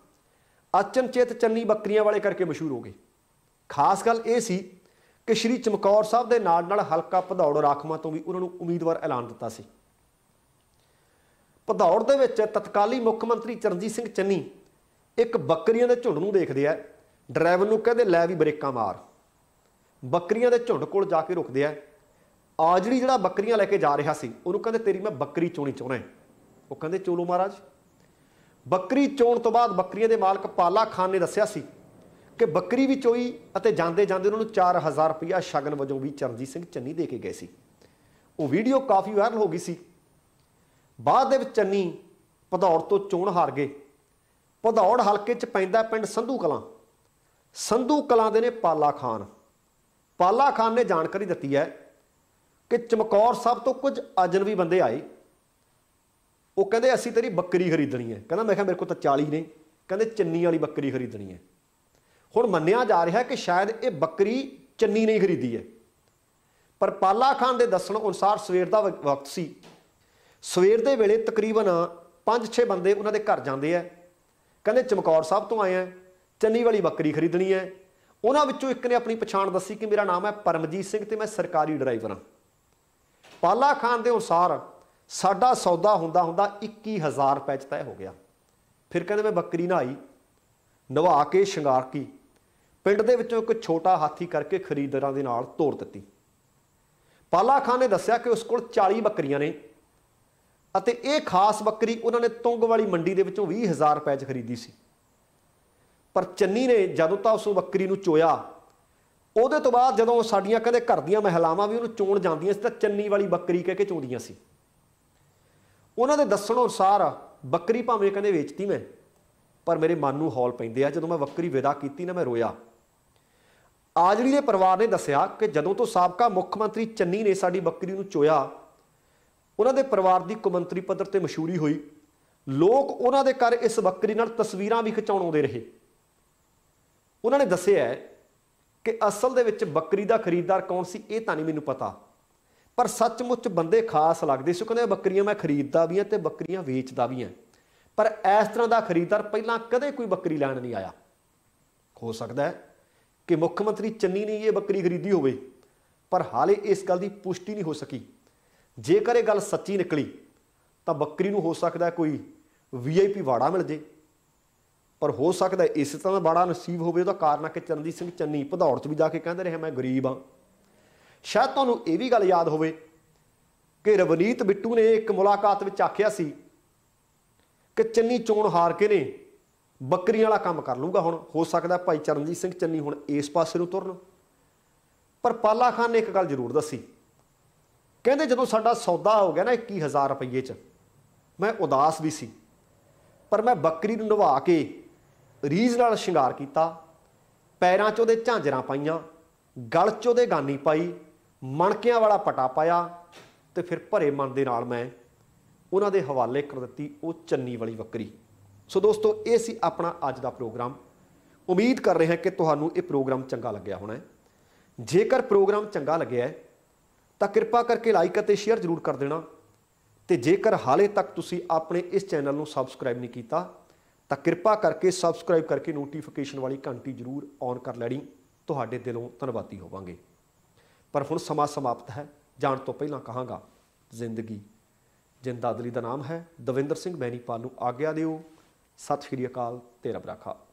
ਅਚਨਚੇਤ ਚੰਨੀ ਬੱਕਰੀਆਂ ਵਾਲੇ ਕਰਕੇ ਮਸ਼ਹੂਰ ਹੋ ਗਏ ਖਾਸ ਗੱਲ ਇਹ ਸੀ ਕਿ ਸ਼੍ਰੀ ਚਮਕੌਰ ਸਾਹਿਬ ਦੇ ਨਾਲ ਨਾਲ ਹਲਕਾ ਭਦੌੜ ਰਾਖਵਾਂ ਤੋਂ ਵੀ ਉਹਨਾਂ ਨੂੰ ਉਮੀਦਵਾਰ ਐਲਾਨ ਦਿੱਤਾ ਸੀ ਭਦੌੜ ਦੇ ਵਿੱਚ ਤਤਕਾਲੀ ਮੁੱਖ ਮੰਤਰੀ ਚਰਨਜੀਤ ਸਿੰਘ ਚੰਨੀ ਇੱਕ ਬੱਕਰੀਆਂ ਦੇ ਝੁੰਡ ਨੂੰ ਦੇਖਦੇ ਆ ਡਰਾਈਵਰ ਨੂੰ ਕਹਿੰਦੇ ਲੈ ਵੀ ਬ੍ਰੇਕਾਂ ਮਾਰ ਬੱਕਰੀਆਂ ਦੇ ਝੁੰਡ ਕੋਲ ਜਾ ਕੇ ਰੁਕਦੇ ਆ ਆਜੜੀ ਜਿਹੜਾ ਬੱਕਰੀਆਂ ਲੈ ਕੇ ਜਾ ਰਿਹਾ ਸੀ ਉਹਨੂੰ ਕਹਿੰਦੇ ਤੇਰੀ ਮੈਂ ਬੱਕਰੀ ਚੋਣੀ ਚਾਹੁੰਦਾ ਉਹ ਕਹਿੰਦੇ ਚੋਲੋ ਮਹਾਰਾਜ ਬੱਕਰੀ ਚੋਣ ਤੋਂ ਬਾਅਦ ਬੱਕਰੀਆਂ ਦੇ ਮਾਲਕ ਪਾਲਾ ਖਾਨ ਨੇ ਦੱਸਿਆ ਸੀ ਕਿ ਬੱਕਰੀ ਵੀ ਚੋਈ ਅਤੇ ਜਾਂਦੇ ਜਾਂਦੇ ਉਹਨਾਂ ਨੂੰ 4000 ਰੁਪਇਆ ਸ਼ਗਨ ਵਜੋਂ ਵੀ ਚਰਨਜੀਤ ਸਿੰਘ ਚੰਨੀ ਦੇ ਕੇ ਗਏ ਸੀ ਉਹ ਵੀਡੀਓ ਕਾਫੀ ਵਾਇਰਲ ਹੋ ਗਈ ਸੀ ਬਾਅਦ ਦੇ ਵਿੱਚ ਚੰਨੀ ਪਧੌੜ ਤੋਂ ਚੋਣ ਹਾਰ ਗਏ ਪਧੌੜ ਹਲਕੇ 'ਚ ਪੈਂਦਾ ਪਿੰਡ ਸੰਧੂ ਕਲਾਂ ਸੰਧੂ ਕਲਾਂ ਦੇ ਨੇ ਪਾਲਾ ਖਾਨ ਪਾਲਾ ਖਾਨ ਨੇ ਜਾਣਕਾਰੀ ਦਿੱਤੀ ਹੈ ਕਿ ਚਮਕੌਰ ਸਾਹਿਬ ਤੋਂ ਕੁਝ ਅਜਨਬੀ ਬੰਦੇ ਆਏ ਉਹ ਕਹਿੰਦੇ ਅਸੀਂ ਤੇਰੀ ਬੱਕਰੀ ਖਰੀਦਣੀ ਹੈ ਕਹਿੰਦਾ ਮੈਂ ਕਿਹਾ ਮੇਰੇ ਕੋਲ ਤਾਂ 40 ਨੇ ਕਹਿੰਦੇ ਚੰਨੀ ਵਾਲੀ ਬੱਕਰੀ ਖਰੀਦਣੀ ਹੈ ਹੁਣ ਮੰਨਿਆ ਜਾ ਰਿਹਾ ਕਿ ਸ਼ਾਇਦ ਇਹ ਬੱਕਰੀ ਚੰਨੀ ਨਹੀਂ ਖਰੀਦੀ ਹੈ ਪਰ ਪਾਲਾ ਖਾਨ ਦੇ ਦੱਸਣ ਅਨੁਸਾਰ ਸਵੇਰ ਦਾ ਵਕਤ ਸੀ ਸਵੇਰ ਦੇ ਵੇਲੇ ਤਕਰੀਬਨ 5-6 ਬੰਦੇ ਉਹਨਾਂ ਦੇ ਘਰ ਜਾਂਦੇ ਆ ਕਹਿੰਦੇ ਚਮਕੌਰ ਸਾਹਿਬ ਤੋਂ ਆਏ ਆ ਚੰਨੀ ਵਾਲੀ ਬੱਕਰੀ ਖਰੀਦਣੀ ਹੈ ਉਹਨਾਂ ਵਿੱਚੋਂ ਇੱਕ ਨੇ ਆਪਣੀ ਪਛਾਣ ਦੱਸੀ ਕਿ ਮੇਰਾ ਨਾਮ ਹੈ ਪਰਮਜੀਤ ਸਿੰਘ ਤੇ ਮੈਂ ਸਰਕਾਰੀ ਡਰਾਈਵਰ ਹਾਂ ਪਾਲਾ ਖਾਨ ਦੇ ਅਨੁਸਾਰ ਸਾਡਾ ਸੌਦਾ ਹੁੰਦਾ ਹੁੰਦਾ 21000 ਰੁਪਏ ਚ ਤੈ ਹੋ ਗਿਆ ਫਿਰ ਕਹਿੰਦੇ ਮੈਂ ਬੱਕਰੀ ਨਾ ਆਈ ਨਵਾ ਕੇ ਸ਼ਿੰਗਾਰ ਕੀ ਪਿੰਡ ਦੇ ਵਿੱਚੋਂ ਇੱਕ ਛੋਟਾ ਹਾਥੀ ਕਰਕੇ ਖਰੀਦਦਾਰਾਂ ਦੇ ਨਾਲ ਤੋੜ ਦਿੱਤੀ ਪਾਲਾ ਖਾਨ ਨੇ ਦੱਸਿਆ ਕਿ ਉਸ ਕੋਲ 40 ਬੱਕਰੀਆਂ ਨੇ ਅਤੇ ਇਹ ਖਾਸ ਬੱਕਰੀ ਉਹਨਾਂ ਨੇ ਤੁੰਗ ਵਾਲੀ ਮੰਡੀ ਦੇ ਵਿੱਚੋਂ 20000 ਰੁਪਏ 'ਚ ਖਰੀਦੀ ਸੀ ਪਰ ਚੰਨੀ ਨੇ ਜਦੋਂ ਤਾਂ ਉਸ ਬੱਕਰੀ ਨੂੰ ਚੋਇਆ ਉਹਦੇ ਤੋਂ ਬਾਅਦ ਜਦੋਂ ਸਾਡੀਆਂ ਕਦੇ ਘਰ ਦੀਆਂ ਮਹਿਲਾਵਾਂ ਵੀ ਉਹਨੂੰ ਚੋਣ ਜਾਂਦੀਆਂ ਸੀ ਤਾਂ ਚੰਨੀ ਵਾਲੀ ਬੱਕਰੀ ਕਹਿ ਕੇ ਚੋਂਦੀਆਂ ਸੀ ਉਹਨਾਂ ਦੇ ਦੱਸਣ ਅਨੁਸਾਰ ਬੱਕਰੀ ਭਾਵੇਂ ਕਹਿੰਦੇ ਵੇਚਤੀ ਮੈਂ ਪਰ ਮੇਰੇ ਮਨ ਨੂੰ ਹੌਲ ਪੈਂਦੇ ਆ ਜਦੋਂ ਮੈਂ ਬੱਕਰੀ ਵਿਦਾ ਕੀਤੀ ਨਾ ਮੈਂ ਰੋਇਆ ਆਜੜੀ ਦੇ ਪਰਿਵਾਰ ਨੇ ਦੱਸਿਆ ਕਿ ਜਦੋਂ ਤੋਂ ਸਾਬਕਾ ਮੁੱਖ ਮੰਤਰੀ ਚੰਨੀ ਨੇ ਸਾਡੀ ਬੱਕਰੀ ਨੂੰ ਚੋਇਆ ਉਹਨਾਂ ਦੇ ਪਰਿਵਾਰ ਦੀ ਕੁਮੰਤਰੀ ਪੱਧਰ ਤੇ ਮਸ਼ਹੂਰੀ ਹੋਈ ਲੋਕ ਉਹਨਾਂ ਦੇ ਘਰ ਇਸ ਬੱਕਰੀ ਨਾਲ ਤਸਵੀਰਾਂ ਵੀ ਖਿਚਾਉਂਦੇ ਰਹੇ ਉਹਨਾਂ ਨੇ ਦੱਸਿਆ ਕਿ ਅਸਲ ਦੇ ਵਿੱਚ ਬੱਕਰੀ ਦਾ ਖਰੀਦਦਾਰ ਕੌਣ ਸੀ ਇਹ ਤਾਂ ਨਹੀਂ ਮੈਨੂੰ ਪਤਾ ਪਰ ਸੱਚਮੁੱਚ ਬੰਦੇ ਖਾਸ ਲੱਗਦੇ ਸੀ ਕਹਿੰਦੇ ਬੱਕਰੀਆਂ ਮੈਂ ਖਰੀਦਦਾ ਵੀ ਆ ਤੇ ਬੱਕਰੀਆਂ ਵੇਚਦਾ ਵੀ ਆ ਪਰ ਇਸ ਤਰ੍ਹਾਂ ਦਾ ਖਰੀਦਦਾਰ ਪਹਿਲਾਂ ਕਦੇ ਕੋਈ ਬੱਕਰੀ ਲੈਣ ਨਹੀਂ ਆਇਆ ਹੋ ਸਕਦਾ ਹੈ ਕਿ ਮੁੱਖ ਮੰਤਰੀ ਚੰਨੀ ਨੇ ਇਹ ਬੱਕਰੀ ਖਰੀਦੀ ਹੋਵੇ ਪਰ ਹਾਲੇ ਇਸ ਗੱਲ ਦੀ ਪੁਸ਼ਟੀ ਨਹੀਂ ਹੋ ਸਕੀ ਜੇਕਰ ਇਹ ਗੱਲ ਸੱਚੀ ਨਿਕਲੀ ਤਾਂ ਬੱਕਰੀ ਨੂੰ ਹੋ ਸਕਦਾ ਕੋਈ ਵੀਆਈਪੀ ਵਾੜਾ ਮਿਲ ਜੇ ਪਰ ਹੋ ਸਕਦਾ ਇਸੇ ਤਰ੍ਹਾਂ ਦਾ ਵਾੜਾ ਨਸੀਬ ਹੋਵੇ ਉਹਦਾ ਕਾਰਨ ਆ ਕਿ ਚਰਨਜੀਤ ਸਿੰਘ ਚੰਨੀ ਭਦੌੜ 'ਚ ਵੀ ਜਾ ਕੇ ਕਹਿੰਦੇ ਰਹੇ ਮੈਂ ਗਰੀਬ ਆ ਸ਼ਾਇਦ ਤੁਹਾਨੂੰ ਇਹ ਵੀ ਗੱਲ ਯਾਦ ਹੋਵੇ ਕਿ ਰਵਨੀਤ ਬਿੱਟੂ ਨੇ ਇੱਕ ਮੁਲਾਕਾਤ ਵਿੱਚ ਆਖਿਆ ਸੀ ਕਿ ਚੰਨੀ ਚੋਣ ਹਾਰ ਕੇ ਨੇ ਬੱਕਰੀਆਂ ਵਾਲਾ ਕੰਮ ਕਰ ਲੂਗਾ ਹੁਣ ਹੋ ਸਕਦਾ ਭਾਈ ਚਰਨਜੀਤ ਸਿੰਘ ਚੰਨੀ ਹੁਣ ਇਸ ਪਾਸੇ ਨੂੰ ਤੁਰਨ ਪਰ ਪਾਲਾ ਖਾਨ ਨੇ ਇੱਕ ਗੱਲ ਜ਼ਰੂਰ ਦੱਸੀ ਕਹਿੰਦੇ ਜਦੋਂ ਸਾਡਾ ਸੌਦਾ ਹੋ ਗਿਆ ਨਾ 21000 ਰੁਪਏ ਚ ਮੈਂ ਉਦਾਸ ਵੀ ਸੀ ਪਰ ਮੈਂ ਬੱਕਰੀ ਨੂੰ ਨਵਾ ਕੇ ਰੀਜ ਨਾਲ ਸ਼ਿੰਗਾਰ ਕੀਤਾ ਪੈਰਾਂ 'ਚ ਉਹਦੇ ਝਾਂਜਰਾਂ ਪਾਈਆਂ ਗਲ 'ਚ ਉਹਦੇ ਗਾਨੀ ਪਾਈ ਮਣਕਿਆਂ ਵਾਲਾ ਪਟਾ ਪਾਇਆ ਤੇ ਫਿਰ ਭਰੇ ਮਨ ਦੇ ਨਾਲ ਮੈਂ ਉਹਨਾਂ ਦੇ ਹਵਾਲੇ ਕਰ ਦਿੱਤੀ ਉਹ ਚੰਨੀ ਵਾਲੀ ਬੱਕਰੀ ਸੋ ਦੋਸਤੋ ਇਹ ਸੀ ਆਪਣਾ ਅੱਜ ਦਾ ਪ੍ਰੋਗਰਾਮ ਉਮੀਦ ਕਰ ਰਹੇ ਹਾਂ ਕਿ ਤੁਹਾਨੂੰ ਇਹ ਪ੍ਰੋਗਰਾਮ ਚੰਗਾ ਲੱਗਿਆ ਹੋਣਾ ਜੇਕਰ ਪ੍ਰੋਗਰਾਮ ਚੰਗਾ ਲੱਗਿਆ ਹੈ ਤਾਂ ਕਿਰਪਾ ਕਰਕੇ ਲਾਈਕ ਅਤੇ ਸ਼ੇਅਰ ਜ਼ਰੂਰ ਕਰ ਦੇਣਾ ਤੇ ਜੇਕਰ ਹਾਲੇ ਤੱਕ ਤੁਸੀਂ ਆਪਣੇ ਇਸ ਚੈਨਲ ਨੂੰ ਸਬਸਕ੍ਰਾਈਬ ਨਹੀਂ ਕੀਤਾ ਤਾਂ ਕਿਰਪਾ ਕਰਕੇ ਸਬਸਕ੍ਰਾਈਬ ਕਰਕੇ ਨੋਟੀਫਿਕੇਸ਼ਨ ਵਾਲੀ ਘੰਟੀ ਜ਼ਰੂਰ ਔਨ ਕਰ ਲੈਣੀ ਤੁਹਾਡੇ ਦਿਲੋਂ ਧੰਨਵਾਦੀ ਹੋਵਾਂਗੇ ਪਰ ਹੁਣ ਸਮਾਂ ਸਮਾਪਤ ਹੈ ਜਾਣ ਤੋਂ ਪਹਿਲਾਂ ਕਹਾਂਗਾ ਜ਼ਿੰਦਗੀ ਜਿੰਦਾਦਲੀ ਦਾ ਨਾਮ ਹੈ ਦਵਿੰਦਰ ਸਿੰਘ ਮੈਨੀਪਾਲ ਨੂੰ ਆਗਿਆ ਦਿਓ ਸਤਿ ਸ਼੍ਰੀ ਅਕਾਲ ਤੇ ਰੱਬ ਰਾਖਾ